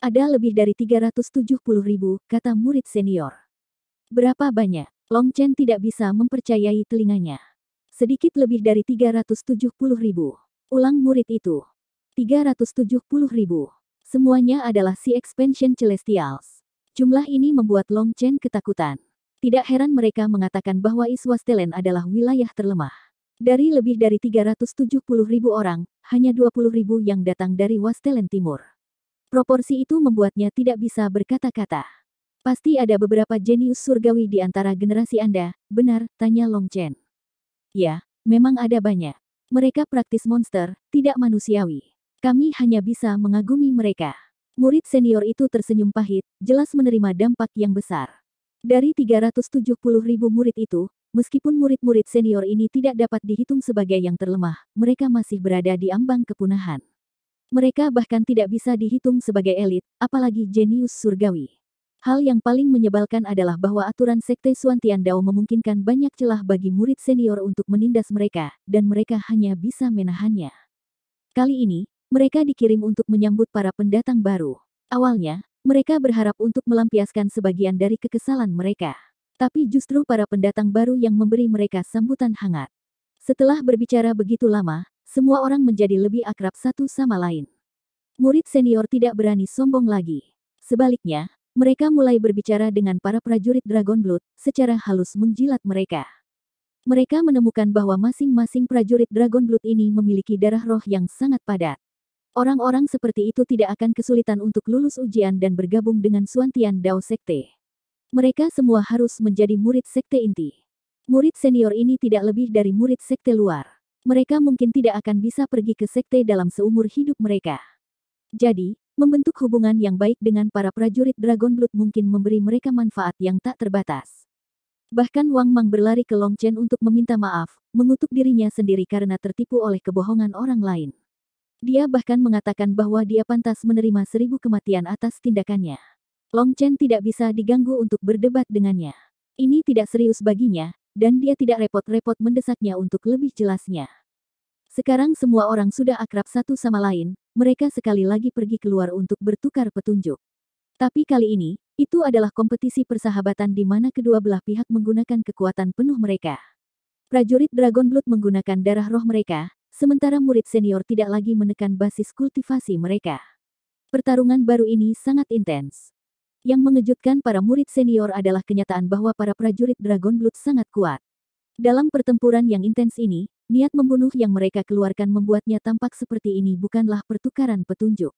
Ada lebih dari 370 ribu, kata murid senior. Berapa banyak? Long Chen tidak bisa mempercayai telinganya. Sedikit lebih dari 370 ribu. Ulang murid itu. 370 ribu. Semuanya adalah si expansion Celestials. Jumlah ini membuat Long Chen ketakutan. Tidak heran mereka mengatakan bahwa Iswastelen adalah wilayah terlemah. Dari lebih dari 370 ribu orang, hanya 20 ribu yang datang dari Wastelen Timur. Proporsi itu membuatnya tidak bisa berkata-kata. Pasti ada beberapa jenius surgawi di antara generasi Anda, benar? Tanya Long Chen. Ya, memang ada banyak. Mereka praktis monster, tidak manusiawi. Kami hanya bisa mengagumi mereka. Murid senior itu tersenyum pahit, jelas menerima dampak yang besar. Dari 370 ribu murid itu, meskipun murid-murid senior ini tidak dapat dihitung sebagai yang terlemah, mereka masih berada di ambang kepunahan. Mereka bahkan tidak bisa dihitung sebagai elit, apalagi jenius surgawi. Hal yang paling menyebalkan adalah bahwa aturan Sekte Suantian Dao memungkinkan banyak celah bagi murid senior untuk menindas mereka, dan mereka hanya bisa menahannya. Kali ini, mereka dikirim untuk menyambut para pendatang baru. Awalnya, mereka berharap untuk melampiaskan sebagian dari kekesalan mereka. Tapi justru para pendatang baru yang memberi mereka sambutan hangat. Setelah berbicara begitu lama, semua orang menjadi lebih akrab satu sama lain. Murid senior tidak berani sombong lagi. Sebaliknya, mereka mulai berbicara dengan para prajurit Dragon Blood, secara halus menjilat mereka. Mereka menemukan bahwa masing-masing prajurit Dragon Blood ini memiliki darah roh yang sangat padat. Orang-orang seperti itu tidak akan kesulitan untuk lulus ujian dan bergabung dengan Suantian Dao Sekte. Mereka semua harus menjadi murid sekte inti. Murid senior ini tidak lebih dari murid sekte luar mereka mungkin tidak akan bisa pergi ke sekte dalam seumur hidup mereka. Jadi, Membentuk hubungan yang baik dengan para prajurit Dragon Blood mungkin memberi mereka manfaat yang tak terbatas. Bahkan Wang Mang berlari ke Long Chen untuk meminta maaf, mengutuk dirinya sendiri karena tertipu oleh kebohongan orang lain. Dia bahkan mengatakan bahwa dia pantas menerima seribu kematian atas tindakannya. Long Chen tidak bisa diganggu untuk berdebat dengannya. Ini tidak serius baginya, dan dia tidak repot-repot mendesaknya untuk lebih jelasnya. Sekarang semua orang sudah akrab satu sama lain, mereka sekali lagi pergi keluar untuk bertukar petunjuk. Tapi kali ini, itu adalah kompetisi persahabatan di mana kedua belah pihak menggunakan kekuatan penuh mereka. Prajurit Dragon Blood menggunakan darah roh mereka, sementara murid senior tidak lagi menekan basis kultivasi mereka. Pertarungan baru ini sangat intens. Yang mengejutkan para murid senior adalah kenyataan bahwa para prajurit Dragon Blood sangat kuat. Dalam pertempuran yang intens ini, Niat membunuh yang mereka keluarkan membuatnya tampak seperti ini bukanlah pertukaran petunjuk.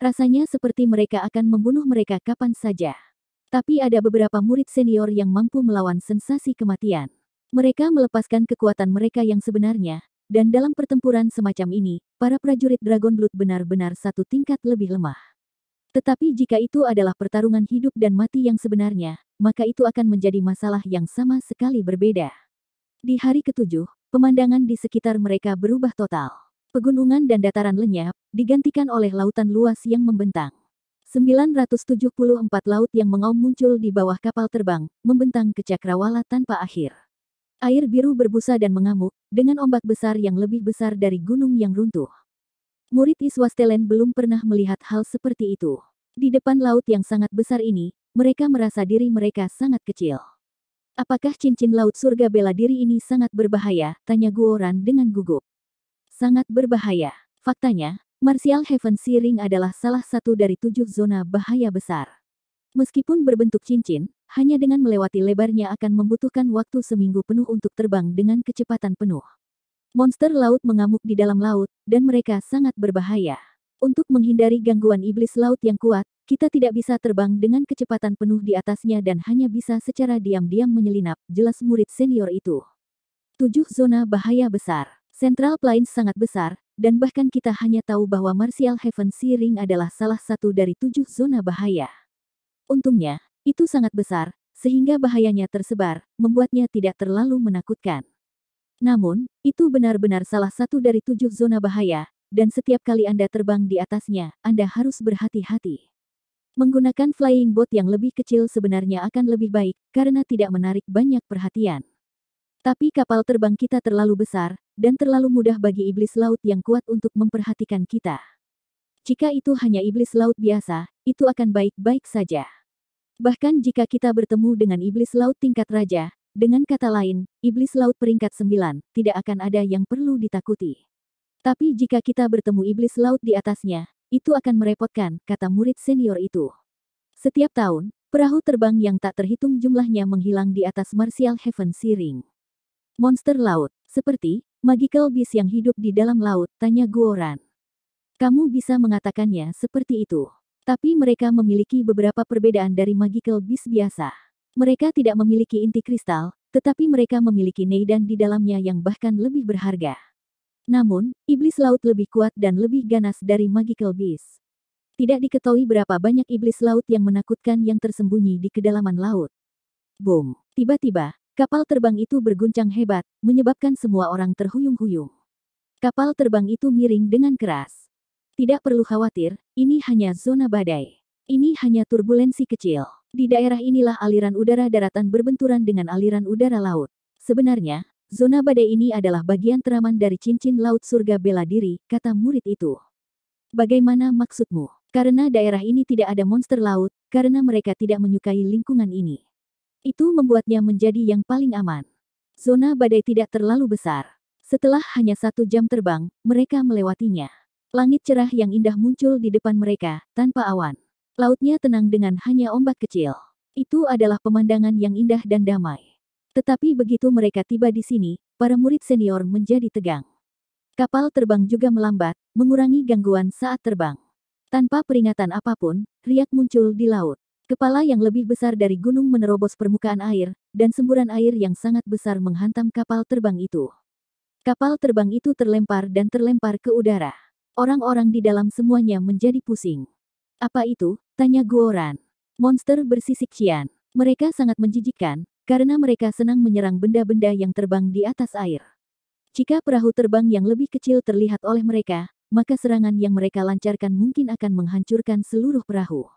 Rasanya seperti mereka akan membunuh mereka kapan saja. Tapi ada beberapa murid senior yang mampu melawan sensasi kematian. Mereka melepaskan kekuatan mereka yang sebenarnya, dan dalam pertempuran semacam ini, para prajurit Dragon Blood benar-benar satu tingkat lebih lemah. Tetapi jika itu adalah pertarungan hidup dan mati yang sebenarnya, maka itu akan menjadi masalah yang sama sekali berbeda. Di hari ketujuh, pemandangan di sekitar mereka berubah total. Pegunungan dan dataran lenyap, digantikan oleh lautan luas yang membentang. 974 laut yang mengaum muncul di bawah kapal terbang, membentang ke cakrawala tanpa akhir. Air biru berbusa dan mengamuk, dengan ombak besar yang lebih besar dari gunung yang runtuh. Murid Iswastelen belum pernah melihat hal seperti itu. Di depan laut yang sangat besar ini, mereka merasa diri mereka sangat kecil. Apakah cincin laut surga bela diri ini sangat berbahaya? Tanya Guoran dengan gugup. Sangat berbahaya. Faktanya, Martial Heaven Searing adalah salah satu dari tujuh zona bahaya besar. Meskipun berbentuk cincin, hanya dengan melewati lebarnya akan membutuhkan waktu seminggu penuh untuk terbang dengan kecepatan penuh. Monster laut mengamuk di dalam laut, dan mereka sangat berbahaya. Untuk menghindari gangguan iblis laut yang kuat, kita tidak bisa terbang dengan kecepatan penuh di atasnya dan hanya bisa secara diam-diam menyelinap, jelas murid senior itu. Tujuh zona bahaya besar. Central Plains sangat besar, dan bahkan kita hanya tahu bahwa Martial Heaven Searing adalah salah satu dari tujuh zona bahaya. Untungnya, itu sangat besar, sehingga bahayanya tersebar, membuatnya tidak terlalu menakutkan. Namun, itu benar-benar salah satu dari tujuh zona bahaya, dan setiap kali Anda terbang di atasnya, Anda harus berhati-hati. Menggunakan flying boat yang lebih kecil sebenarnya akan lebih baik, karena tidak menarik banyak perhatian. Tapi kapal terbang kita terlalu besar, dan terlalu mudah bagi iblis laut yang kuat untuk memperhatikan kita. Jika itu hanya iblis laut biasa, itu akan baik-baik saja. Bahkan jika kita bertemu dengan iblis laut tingkat raja, dengan kata lain, iblis laut peringkat 9, tidak akan ada yang perlu ditakuti. Tapi jika kita bertemu iblis laut di atasnya, itu akan merepotkan, kata murid senior itu. Setiap tahun, perahu terbang yang tak terhitung jumlahnya menghilang di atas Martial Heaven Siring. Monster laut, seperti magical beast yang hidup di dalam laut, tanya Guoran. Kamu bisa mengatakannya seperti itu. Tapi mereka memiliki beberapa perbedaan dari magical beast biasa. Mereka tidak memiliki inti kristal, tetapi mereka memiliki neidan di dalamnya yang bahkan lebih berharga. Namun, iblis laut lebih kuat dan lebih ganas dari Magical Beast. Tidak diketahui berapa banyak iblis laut yang menakutkan yang tersembunyi di kedalaman laut. Boom! Tiba-tiba, kapal terbang itu berguncang hebat, menyebabkan semua orang terhuyung-huyung. Kapal terbang itu miring dengan keras. Tidak perlu khawatir, ini hanya zona badai. Ini hanya turbulensi kecil. Di daerah inilah aliran udara daratan berbenturan dengan aliran udara laut. Sebenarnya, Zona badai ini adalah bagian teraman dari cincin laut surga bela diri, kata murid itu. Bagaimana maksudmu? Karena daerah ini tidak ada monster laut, karena mereka tidak menyukai lingkungan ini. Itu membuatnya menjadi yang paling aman. Zona badai tidak terlalu besar. Setelah hanya satu jam terbang, mereka melewatinya. Langit cerah yang indah muncul di depan mereka, tanpa awan. Lautnya tenang dengan hanya ombak kecil. Itu adalah pemandangan yang indah dan damai. Tetapi begitu mereka tiba di sini, para murid senior menjadi tegang. Kapal terbang juga melambat, mengurangi gangguan saat terbang. Tanpa peringatan apapun, riak muncul di laut. Kepala yang lebih besar dari gunung menerobos permukaan air, dan semburan air yang sangat besar menghantam kapal terbang itu. Kapal terbang itu terlempar dan terlempar ke udara. Orang-orang di dalam semuanya menjadi pusing. Apa itu? Tanya Guoran. Monster bersisik cian. Mereka sangat menjijikkan, karena mereka senang menyerang benda-benda yang terbang di atas air. Jika perahu terbang yang lebih kecil terlihat oleh mereka, maka serangan yang mereka lancarkan mungkin akan menghancurkan seluruh perahu.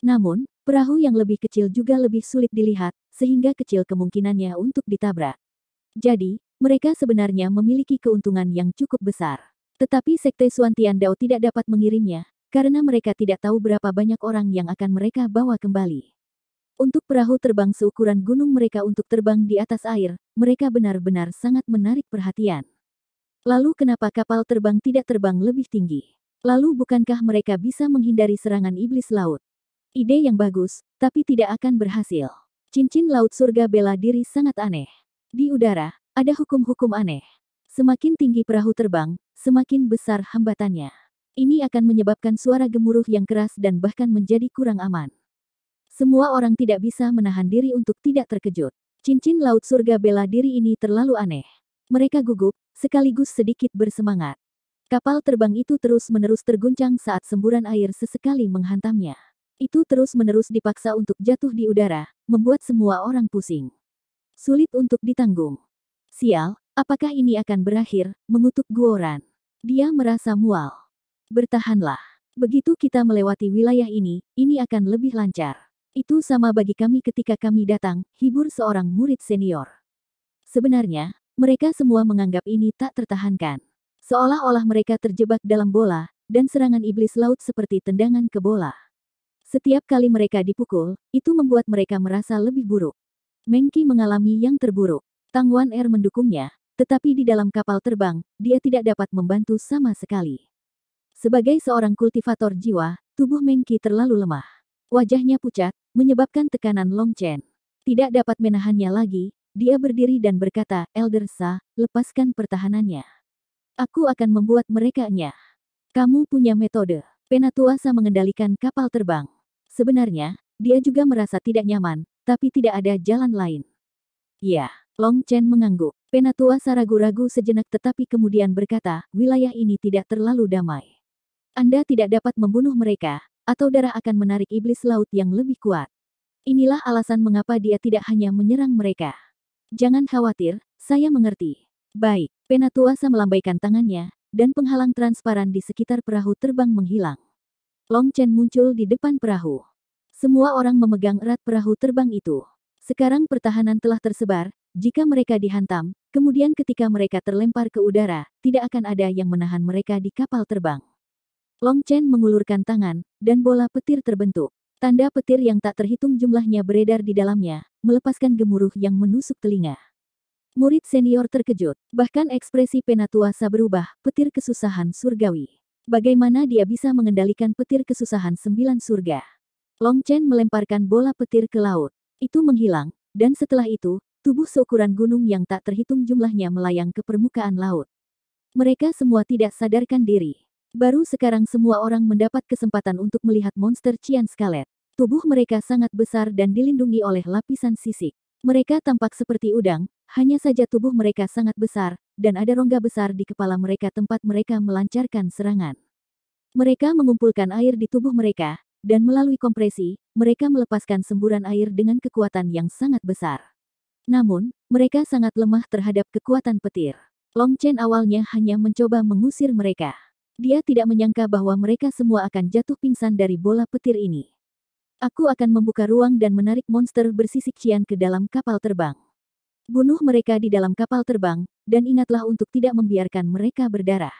Namun, perahu yang lebih kecil juga lebih sulit dilihat, sehingga kecil kemungkinannya untuk ditabrak. Jadi, mereka sebenarnya memiliki keuntungan yang cukup besar. Tetapi Sekte Suantian Dao tidak dapat mengirimnya, karena mereka tidak tahu berapa banyak orang yang akan mereka bawa kembali. Untuk perahu terbang seukuran gunung mereka untuk terbang di atas air, mereka benar-benar sangat menarik perhatian. Lalu kenapa kapal terbang tidak terbang lebih tinggi? Lalu bukankah mereka bisa menghindari serangan iblis laut? Ide yang bagus, tapi tidak akan berhasil. Cincin laut surga bela diri sangat aneh. Di udara, ada hukum-hukum aneh. Semakin tinggi perahu terbang, semakin besar hambatannya. Ini akan menyebabkan suara gemuruh yang keras dan bahkan menjadi kurang aman. Semua orang tidak bisa menahan diri untuk tidak terkejut. Cincin laut surga bela diri ini terlalu aneh. Mereka gugup, sekaligus sedikit bersemangat. Kapal terbang itu terus-menerus terguncang saat semburan air sesekali menghantamnya. Itu terus-menerus dipaksa untuk jatuh di udara, membuat semua orang pusing. Sulit untuk ditanggung. Sial, apakah ini akan berakhir, mengutuk Guoran. Dia merasa mual. Bertahanlah. Begitu kita melewati wilayah ini, ini akan lebih lancar. Itu sama bagi kami ketika kami datang, hibur seorang murid senior. Sebenarnya, mereka semua menganggap ini tak tertahankan. Seolah-olah mereka terjebak dalam bola, dan serangan iblis laut seperti tendangan ke bola. Setiap kali mereka dipukul, itu membuat mereka merasa lebih buruk. Mengki mengalami yang terburuk. Wan Air er mendukungnya, tetapi di dalam kapal terbang, dia tidak dapat membantu sama sekali. Sebagai seorang kultivator jiwa, tubuh Mengki terlalu lemah. Wajahnya pucat, menyebabkan tekanan Long Chen. Tidak dapat menahannya lagi, dia berdiri dan berkata, Elder Sa, lepaskan pertahanannya. Aku akan membuat mereka nyah. Kamu punya metode. Penatuasa mengendalikan kapal terbang. Sebenarnya, dia juga merasa tidak nyaman, tapi tidak ada jalan lain. Ya, Long Chen mengangguk. Penatuasa ragu-ragu sejenak tetapi kemudian berkata, wilayah ini tidak terlalu damai. Anda tidak dapat membunuh mereka, atau darah akan menarik iblis laut yang lebih kuat. Inilah alasan mengapa dia tidak hanya menyerang mereka. Jangan khawatir, saya mengerti. Baik, Penatuasa melambaikan tangannya, dan penghalang transparan di sekitar perahu terbang menghilang. Long Chen muncul di depan perahu. Semua orang memegang erat perahu terbang itu. Sekarang pertahanan telah tersebar, jika mereka dihantam, kemudian ketika mereka terlempar ke udara, tidak akan ada yang menahan mereka di kapal terbang. Long Chen mengulurkan tangan, dan bola petir terbentuk. Tanda petir yang tak terhitung jumlahnya beredar di dalamnya, melepaskan gemuruh yang menusuk telinga. Murid senior terkejut, bahkan ekspresi Penatuasa berubah, petir kesusahan surgawi. Bagaimana dia bisa mengendalikan petir kesusahan sembilan surga? Long Chen melemparkan bola petir ke laut. Itu menghilang, dan setelah itu, tubuh seukuran gunung yang tak terhitung jumlahnya melayang ke permukaan laut. Mereka semua tidak sadarkan diri. Baru sekarang semua orang mendapat kesempatan untuk melihat monster Cian Scarlet. Tubuh mereka sangat besar dan dilindungi oleh lapisan sisik. Mereka tampak seperti udang, hanya saja tubuh mereka sangat besar, dan ada rongga besar di kepala mereka tempat mereka melancarkan serangan. Mereka mengumpulkan air di tubuh mereka, dan melalui kompresi, mereka melepaskan semburan air dengan kekuatan yang sangat besar. Namun, mereka sangat lemah terhadap kekuatan petir. Long Chen awalnya hanya mencoba mengusir mereka. Dia tidak menyangka bahwa mereka semua akan jatuh pingsan dari bola petir ini. Aku akan membuka ruang dan menarik monster bersisik cian ke dalam kapal terbang. Bunuh mereka di dalam kapal terbang, dan ingatlah untuk tidak membiarkan mereka berdarah.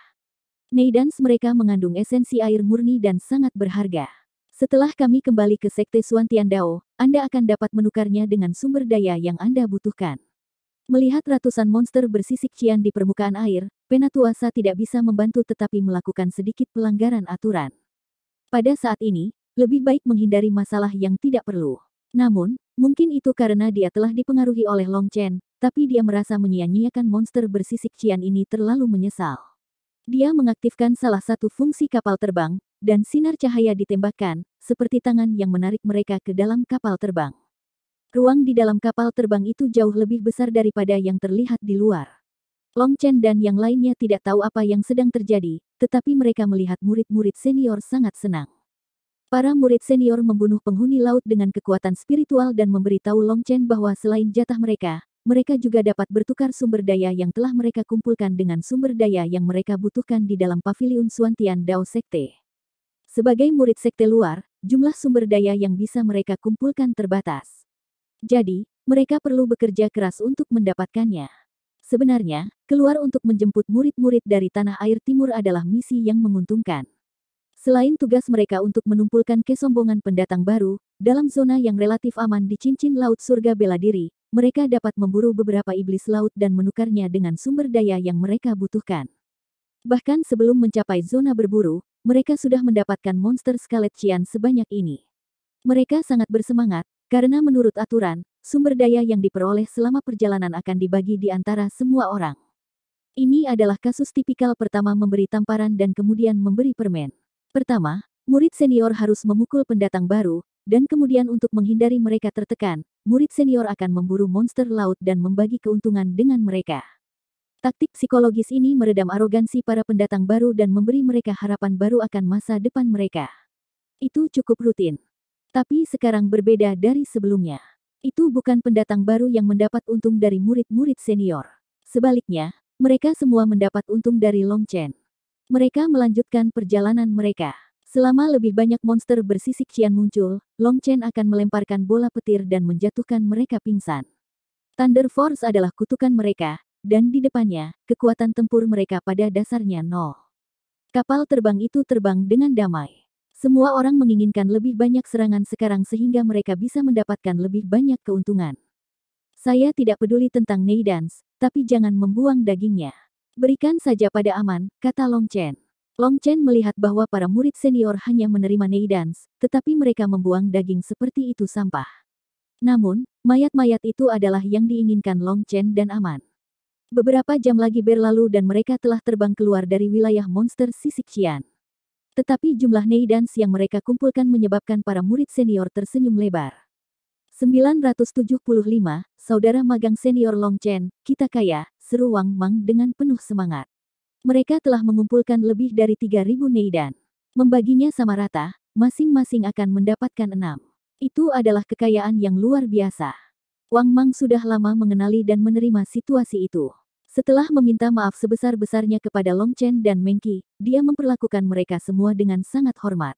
Neidans mereka mengandung esensi air murni dan sangat berharga. Setelah kami kembali ke Sekte Suan Dao, Anda akan dapat menukarnya dengan sumber daya yang Anda butuhkan. Melihat ratusan monster bersisik cian di permukaan air, Penatuasa tidak bisa membantu tetapi melakukan sedikit pelanggaran aturan. Pada saat ini, lebih baik menghindari masalah yang tidak perlu. Namun, mungkin itu karena dia telah dipengaruhi oleh Long Chen, tapi dia merasa menyia-nyiakan monster bersisik Cian ini terlalu menyesal. Dia mengaktifkan salah satu fungsi kapal terbang, dan sinar cahaya ditembakkan, seperti tangan yang menarik mereka ke dalam kapal terbang. Ruang di dalam kapal terbang itu jauh lebih besar daripada yang terlihat di luar. Long Chen dan yang lainnya tidak tahu apa yang sedang terjadi, tetapi mereka melihat murid-murid senior sangat senang. Para murid senior membunuh penghuni laut dengan kekuatan spiritual dan memberitahu Long Chen bahwa selain jatah mereka, mereka juga dapat bertukar sumber daya yang telah mereka kumpulkan dengan sumber daya yang mereka butuhkan di dalam pavilion Suantian Dao Sekte. Sebagai murid sekte luar, jumlah sumber daya yang bisa mereka kumpulkan terbatas. Jadi, mereka perlu bekerja keras untuk mendapatkannya. Sebenarnya, keluar untuk menjemput murid-murid dari tanah air timur adalah misi yang menguntungkan. Selain tugas mereka untuk menumpulkan kesombongan pendatang baru, dalam zona yang relatif aman di cincin laut surga bela diri, mereka dapat memburu beberapa iblis laut dan menukarnya dengan sumber daya yang mereka butuhkan. Bahkan sebelum mencapai zona berburu, mereka sudah mendapatkan monster skelet cian sebanyak ini. Mereka sangat bersemangat, karena menurut aturan, sumber daya yang diperoleh selama perjalanan akan dibagi di antara semua orang. Ini adalah kasus tipikal pertama memberi tamparan dan kemudian memberi permen. Pertama, murid senior harus memukul pendatang baru, dan kemudian untuk menghindari mereka tertekan, murid senior akan memburu monster laut dan membagi keuntungan dengan mereka. Taktik psikologis ini meredam arogansi para pendatang baru dan memberi mereka harapan baru akan masa depan mereka. Itu cukup rutin. Tapi sekarang berbeda dari sebelumnya. Itu bukan pendatang baru yang mendapat untung dari murid-murid senior. Sebaliknya, mereka semua mendapat untung dari Long Chen. Mereka melanjutkan perjalanan mereka. Selama lebih banyak monster bersisik cian muncul, Long Chen akan melemparkan bola petir dan menjatuhkan mereka pingsan. Thunder Force adalah kutukan mereka, dan di depannya, kekuatan tempur mereka pada dasarnya nol. Kapal terbang itu terbang dengan damai. Semua orang menginginkan lebih banyak serangan sekarang sehingga mereka bisa mendapatkan lebih banyak keuntungan. Saya tidak peduli tentang Neidans, tapi jangan membuang dagingnya. Berikan saja pada Aman, kata Long Chen. Long Chen melihat bahwa para murid senior hanya menerima Neidans, tetapi mereka membuang daging seperti itu sampah. Namun, mayat-mayat itu adalah yang diinginkan Long Chen dan Aman. Beberapa jam lagi berlalu dan mereka telah terbang keluar dari wilayah monster Sisik Sisixian. Tetapi jumlah neidans yang mereka kumpulkan menyebabkan para murid senior tersenyum lebar. 975, saudara magang senior Long Chen, kita kaya, seru Wang Mang dengan penuh semangat. Mereka telah mengumpulkan lebih dari 3.000 neidan. Membaginya sama rata, masing-masing akan mendapatkan enam. Itu adalah kekayaan yang luar biasa. Wang Mang sudah lama mengenali dan menerima situasi itu. Setelah meminta maaf sebesar-besarnya kepada Long Chen dan Mengki, dia memperlakukan mereka semua dengan sangat hormat.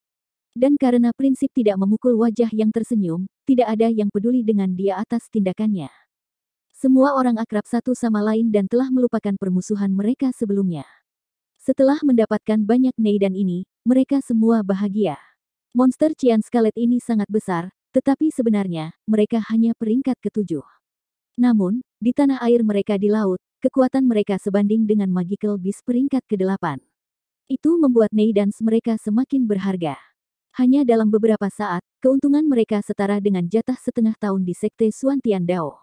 Dan karena prinsip tidak memukul wajah yang tersenyum, tidak ada yang peduli dengan dia atas tindakannya. Semua orang akrab satu sama lain dan telah melupakan permusuhan mereka sebelumnya. Setelah mendapatkan banyak dan ini, mereka semua bahagia. Monster Cian Scarlet ini sangat besar, tetapi sebenarnya, mereka hanya peringkat ketujuh. Namun, di tanah air mereka di laut, Kekuatan mereka sebanding dengan Magical Beast peringkat ke-8. Itu membuat Nei dan mereka semakin berharga. Hanya dalam beberapa saat, keuntungan mereka setara dengan jatah setengah tahun di Sekte Suantian Dao.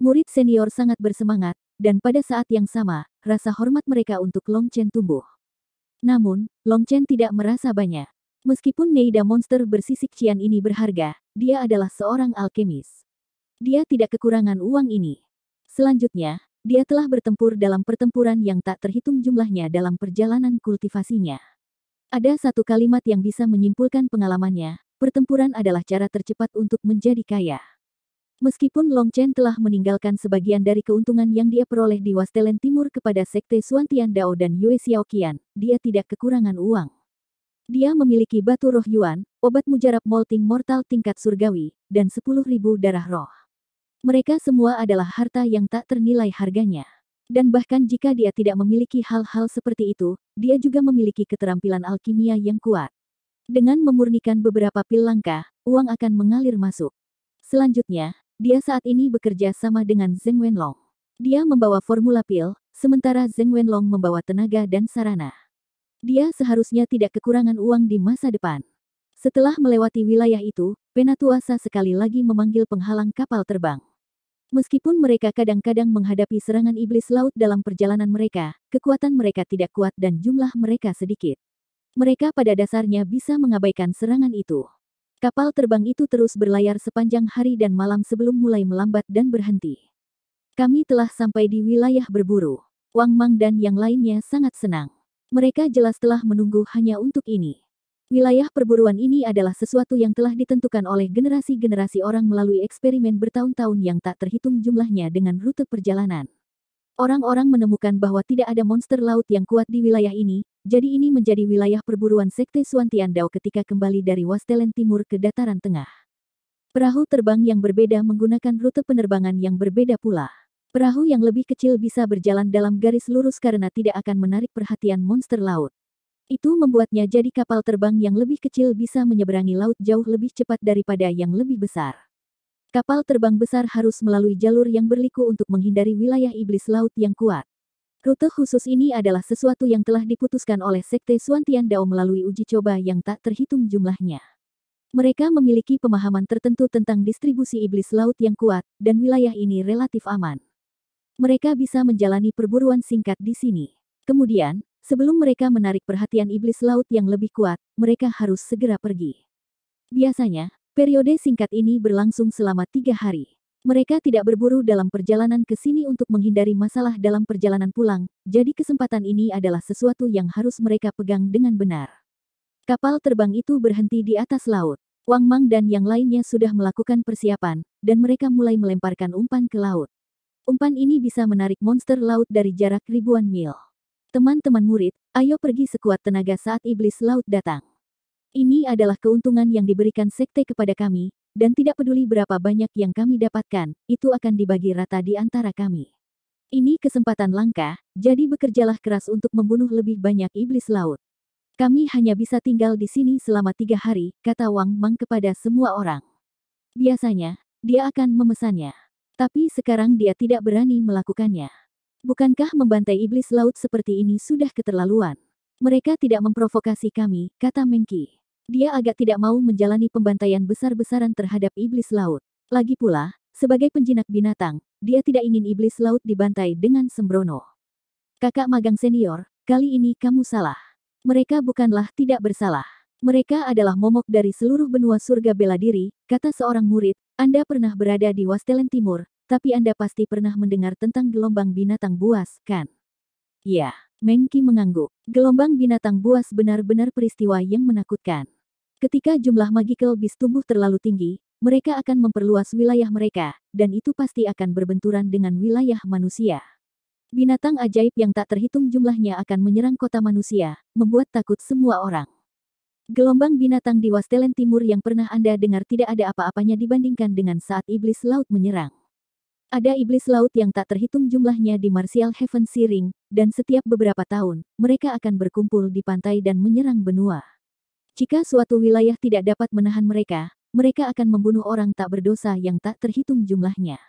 Murid senior sangat bersemangat, dan pada saat yang sama, rasa hormat mereka untuk Long Chen tumbuh. Namun, Long Chen tidak merasa banyak. Meskipun Neida monster bersisik Cian ini berharga, dia adalah seorang alkemis. Dia tidak kekurangan uang ini. Selanjutnya, dia telah bertempur dalam pertempuran yang tak terhitung jumlahnya dalam perjalanan kultivasinya. Ada satu kalimat yang bisa menyimpulkan pengalamannya, pertempuran adalah cara tercepat untuk menjadi kaya. Meskipun Long Chen telah meninggalkan sebagian dari keuntungan yang dia peroleh di Wastelen Timur kepada Sekte Suantian Dao dan Yue Xiaoqian, dia tidak kekurangan uang. Dia memiliki batu roh Yuan, obat mujarab molting mortal tingkat surgawi, dan 10.000 darah roh. Mereka semua adalah harta yang tak ternilai harganya. Dan bahkan jika dia tidak memiliki hal-hal seperti itu, dia juga memiliki keterampilan alkimia yang kuat. Dengan memurnikan beberapa pil langkah, uang akan mengalir masuk. Selanjutnya, dia saat ini bekerja sama dengan Zeng Wenlong. Dia membawa formula pil, sementara Zeng Wenlong membawa tenaga dan sarana. Dia seharusnya tidak kekurangan uang di masa depan. Setelah melewati wilayah itu, Penatuasa sekali lagi memanggil penghalang kapal terbang. Meskipun mereka kadang-kadang menghadapi serangan iblis laut dalam perjalanan mereka, kekuatan mereka tidak kuat dan jumlah mereka sedikit. Mereka pada dasarnya bisa mengabaikan serangan itu. Kapal terbang itu terus berlayar sepanjang hari dan malam sebelum mulai melambat dan berhenti. Kami telah sampai di wilayah berburu. Wang Mang dan yang lainnya sangat senang. Mereka jelas telah menunggu hanya untuk ini. Wilayah perburuan ini adalah sesuatu yang telah ditentukan oleh generasi-generasi orang melalui eksperimen bertahun-tahun yang tak terhitung jumlahnya dengan rute perjalanan. Orang-orang menemukan bahwa tidak ada monster laut yang kuat di wilayah ini, jadi ini menjadi wilayah perburuan Sekte Suantian Dao ketika kembali dari Wastelen Timur ke dataran tengah. Perahu terbang yang berbeda menggunakan rute penerbangan yang berbeda pula. Perahu yang lebih kecil bisa berjalan dalam garis lurus karena tidak akan menarik perhatian monster laut. Itu membuatnya jadi kapal terbang yang lebih kecil bisa menyeberangi laut jauh lebih cepat daripada yang lebih besar. Kapal terbang besar harus melalui jalur yang berliku untuk menghindari wilayah iblis laut yang kuat. Rute khusus ini adalah sesuatu yang telah diputuskan oleh Sekte Suantian Dao melalui uji coba yang tak terhitung jumlahnya. Mereka memiliki pemahaman tertentu tentang distribusi iblis laut yang kuat, dan wilayah ini relatif aman. Mereka bisa menjalani perburuan singkat di sini. Kemudian, Sebelum mereka menarik perhatian iblis laut yang lebih kuat, mereka harus segera pergi. Biasanya, periode singkat ini berlangsung selama tiga hari. Mereka tidak berburu dalam perjalanan ke sini untuk menghindari masalah dalam perjalanan pulang, jadi kesempatan ini adalah sesuatu yang harus mereka pegang dengan benar. Kapal terbang itu berhenti di atas laut. Wang Mang dan yang lainnya sudah melakukan persiapan, dan mereka mulai melemparkan umpan ke laut. Umpan ini bisa menarik monster laut dari jarak ribuan mil. Teman-teman murid, ayo pergi sekuat tenaga saat iblis laut datang. Ini adalah keuntungan yang diberikan sekte kepada kami, dan tidak peduli berapa banyak yang kami dapatkan, itu akan dibagi rata di antara kami. Ini kesempatan langka, jadi bekerjalah keras untuk membunuh lebih banyak iblis laut. Kami hanya bisa tinggal di sini selama tiga hari, kata Wang Mang kepada semua orang. Biasanya, dia akan memesannya. Tapi sekarang dia tidak berani melakukannya. Bukankah membantai iblis laut seperti ini sudah keterlaluan? Mereka tidak memprovokasi kami, kata Mengki. Dia agak tidak mau menjalani pembantaian besar-besaran terhadap iblis laut. Lagi pula, sebagai penjinak binatang, dia tidak ingin iblis laut dibantai dengan sembrono. Kakak magang senior, kali ini kamu salah. Mereka bukanlah tidak bersalah. Mereka adalah momok dari seluruh benua surga bela diri, kata seorang murid. Anda pernah berada di Wastelen Timur, tapi Anda pasti pernah mendengar tentang gelombang binatang buas, kan? Ya, Mengki mengangguk. Gelombang binatang buas benar-benar peristiwa yang menakutkan. Ketika jumlah magical beast tumbuh terlalu tinggi, mereka akan memperluas wilayah mereka, dan itu pasti akan berbenturan dengan wilayah manusia. Binatang ajaib yang tak terhitung jumlahnya akan menyerang kota manusia, membuat takut semua orang. Gelombang binatang di Wastelen Timur yang pernah Anda dengar tidak ada apa-apanya dibandingkan dengan saat iblis laut menyerang. Ada iblis laut yang tak terhitung jumlahnya di Martial Heaven Searing, dan setiap beberapa tahun, mereka akan berkumpul di pantai dan menyerang benua. Jika suatu wilayah tidak dapat menahan mereka, mereka akan membunuh orang tak berdosa yang tak terhitung jumlahnya.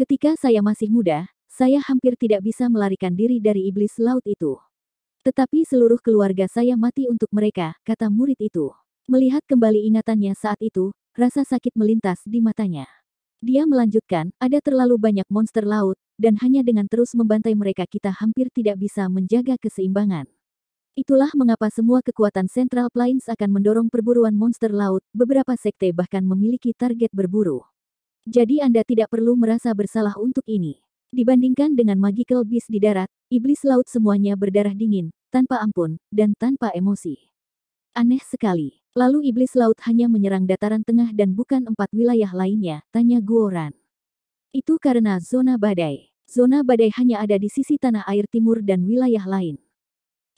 Ketika saya masih muda, saya hampir tidak bisa melarikan diri dari iblis laut itu. Tetapi seluruh keluarga saya mati untuk mereka, kata murid itu. Melihat kembali ingatannya saat itu, rasa sakit melintas di matanya. Dia melanjutkan, ada terlalu banyak monster laut, dan hanya dengan terus membantai mereka kita hampir tidak bisa menjaga keseimbangan. Itulah mengapa semua kekuatan Central Plains akan mendorong perburuan monster laut, beberapa sekte bahkan memiliki target berburu. Jadi Anda tidak perlu merasa bersalah untuk ini. Dibandingkan dengan magical beast di darat, iblis laut semuanya berdarah dingin, tanpa ampun, dan tanpa emosi. Aneh sekali. Lalu iblis laut hanya menyerang dataran tengah dan bukan empat wilayah lainnya, tanya Guoran. Itu karena zona badai. Zona badai hanya ada di sisi tanah air timur dan wilayah lain.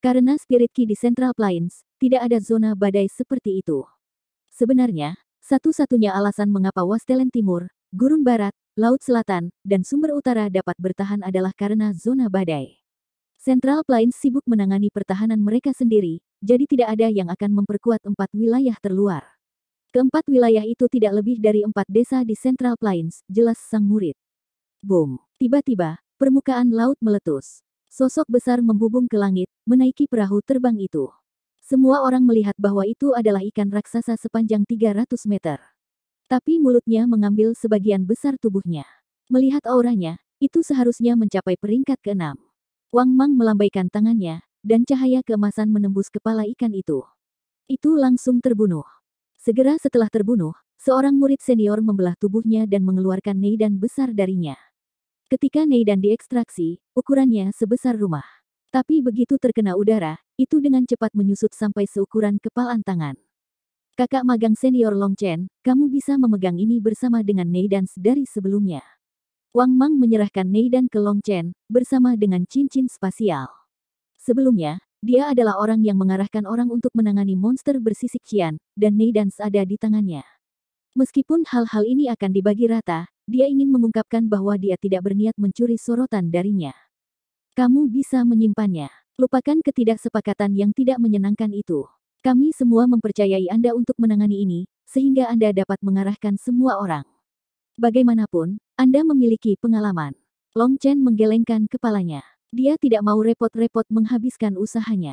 Karena Spirit Key di Central Plains, tidak ada zona badai seperti itu. Sebenarnya, satu-satunya alasan mengapa Wastelen Timur, Gurun Barat, Laut Selatan, dan Sumber Utara dapat bertahan adalah karena zona badai. Central Plains sibuk menangani pertahanan mereka sendiri, jadi tidak ada yang akan memperkuat empat wilayah terluar. Keempat wilayah itu tidak lebih dari empat desa di Central Plains, jelas sang murid. Boom! Tiba-tiba, permukaan laut meletus. Sosok besar membubung ke langit, menaiki perahu terbang itu. Semua orang melihat bahwa itu adalah ikan raksasa sepanjang 300 meter. Tapi mulutnya mengambil sebagian besar tubuhnya. Melihat auranya, itu seharusnya mencapai peringkat keenam. Wang Mang melambaikan tangannya, dan cahaya keemasan menembus kepala ikan itu. Itu langsung terbunuh. Segera setelah terbunuh, seorang murid senior membelah tubuhnya dan mengeluarkan neidan besar darinya. Ketika neidan diekstraksi, ukurannya sebesar rumah. Tapi begitu terkena udara, itu dengan cepat menyusut sampai seukuran kepalan tangan. Kakak magang senior Long Chen, kamu bisa memegang ini bersama dengan dan dari sebelumnya. Wang Mang menyerahkan dan ke Long Chen, bersama dengan cincin spasial. Sebelumnya, dia adalah orang yang mengarahkan orang untuk menangani monster bersisik Qian, dan Nei Dance ada di tangannya. Meskipun hal-hal ini akan dibagi rata, dia ingin mengungkapkan bahwa dia tidak berniat mencuri sorotan darinya. Kamu bisa menyimpannya. Lupakan ketidaksepakatan yang tidak menyenangkan itu. Kami semua mempercayai Anda untuk menangani ini, sehingga Anda dapat mengarahkan semua orang. Bagaimanapun, Anda memiliki pengalaman. Long Chen menggelengkan kepalanya. Dia tidak mau repot-repot menghabiskan usahanya.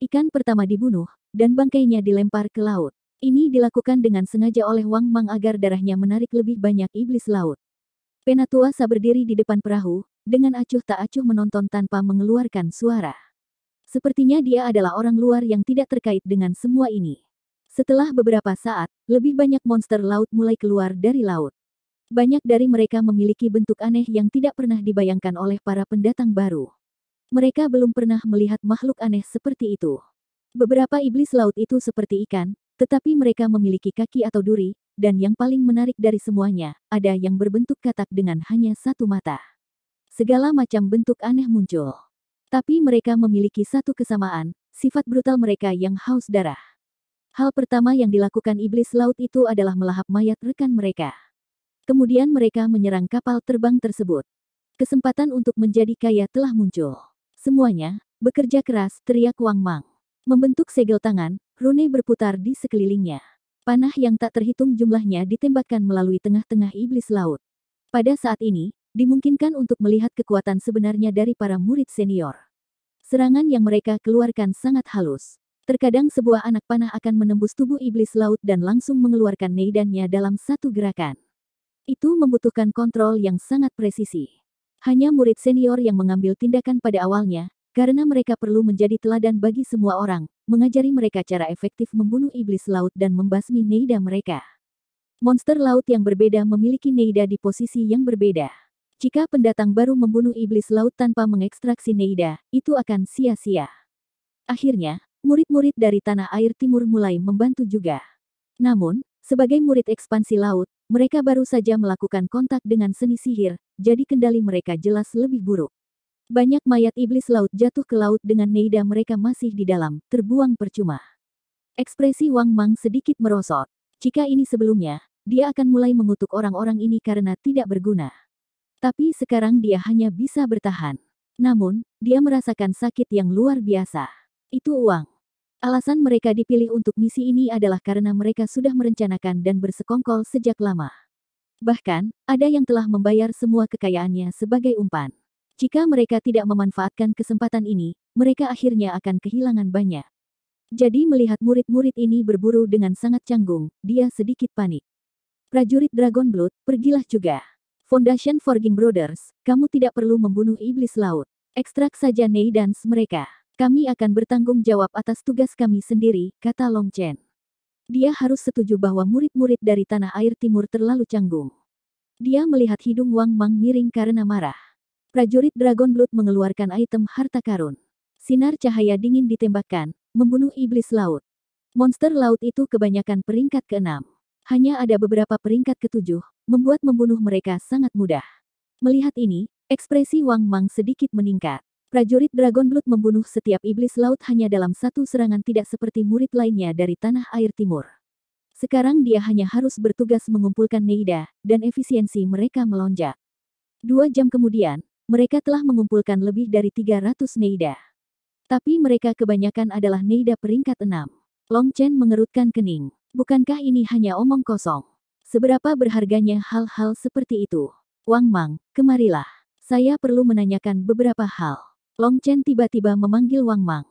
Ikan pertama dibunuh, dan bangkainya dilempar ke laut. Ini dilakukan dengan sengaja oleh Wang Mang agar darahnya menarik lebih banyak iblis laut. Penatua Sa berdiri di depan perahu, dengan acuh tak acuh menonton tanpa mengeluarkan suara. Sepertinya dia adalah orang luar yang tidak terkait dengan semua ini. Setelah beberapa saat, lebih banyak monster laut mulai keluar dari laut. Banyak dari mereka memiliki bentuk aneh yang tidak pernah dibayangkan oleh para pendatang baru. Mereka belum pernah melihat makhluk aneh seperti itu. Beberapa iblis laut itu seperti ikan, tetapi mereka memiliki kaki atau duri, dan yang paling menarik dari semuanya, ada yang berbentuk katak dengan hanya satu mata. Segala macam bentuk aneh muncul. Tapi mereka memiliki satu kesamaan, sifat brutal mereka yang haus darah. Hal pertama yang dilakukan iblis laut itu adalah melahap mayat rekan mereka. Kemudian mereka menyerang kapal terbang tersebut. Kesempatan untuk menjadi kaya telah muncul. Semuanya, bekerja keras, teriak Wang Mang. Membentuk segel tangan, Rune berputar di sekelilingnya. Panah yang tak terhitung jumlahnya ditembakkan melalui tengah-tengah iblis laut. Pada saat ini, dimungkinkan untuk melihat kekuatan sebenarnya dari para murid senior. Serangan yang mereka keluarkan sangat halus. Terkadang sebuah anak panah akan menembus tubuh iblis laut dan langsung mengeluarkan neidannya dalam satu gerakan. Itu membutuhkan kontrol yang sangat presisi. Hanya murid senior yang mengambil tindakan pada awalnya, karena mereka perlu menjadi teladan bagi semua orang, mengajari mereka cara efektif membunuh iblis laut dan membasmi neida mereka. Monster laut yang berbeda memiliki neida di posisi yang berbeda. Jika pendatang baru membunuh iblis laut tanpa mengekstraksi neida, itu akan sia-sia. Akhirnya, murid-murid dari tanah air timur mulai membantu juga. Namun, sebagai murid ekspansi laut, mereka baru saja melakukan kontak dengan seni sihir, jadi kendali mereka jelas lebih buruk. Banyak mayat iblis laut jatuh ke laut dengan neida mereka masih di dalam, terbuang percuma. Ekspresi Wang Mang sedikit merosot. Jika ini sebelumnya, dia akan mulai mengutuk orang-orang ini karena tidak berguna. Tapi sekarang dia hanya bisa bertahan. Namun, dia merasakan sakit yang luar biasa. Itu uang. Alasan mereka dipilih untuk misi ini adalah karena mereka sudah merencanakan dan bersekongkol sejak lama. Bahkan, ada yang telah membayar semua kekayaannya sebagai umpan. Jika mereka tidak memanfaatkan kesempatan ini, mereka akhirnya akan kehilangan banyak. Jadi melihat murid-murid ini berburu dengan sangat canggung, dia sedikit panik. Prajurit Dragon Blood, pergilah juga. Foundation Forging Brothers, kamu tidak perlu membunuh iblis laut. Ekstrak saja Neidans mereka. Kami akan bertanggung jawab atas tugas kami sendiri, kata Long Chen. Dia harus setuju bahwa murid-murid dari tanah air timur terlalu canggung. Dia melihat hidung Wang Mang miring karena marah. Prajurit Dragon Blood mengeluarkan item harta karun. Sinar cahaya dingin ditembakkan, membunuh iblis laut. Monster laut itu kebanyakan peringkat keenam. Hanya ada beberapa peringkat ketujuh, membuat membunuh mereka sangat mudah. Melihat ini, ekspresi Wang Mang sedikit meningkat. Prajurit Dragon Blood membunuh setiap iblis laut hanya dalam satu serangan tidak seperti murid lainnya dari tanah air timur. Sekarang dia hanya harus bertugas mengumpulkan Neida, dan efisiensi mereka melonjak. Dua jam kemudian, mereka telah mengumpulkan lebih dari 300 Neida. Tapi mereka kebanyakan adalah Neida peringkat 6. Long Chen mengerutkan kening. Bukankah ini hanya omong kosong? Seberapa berharganya hal-hal seperti itu? Wang Mang, kemarilah. Saya perlu menanyakan beberapa hal. Long Chen tiba-tiba memanggil Wang Mang.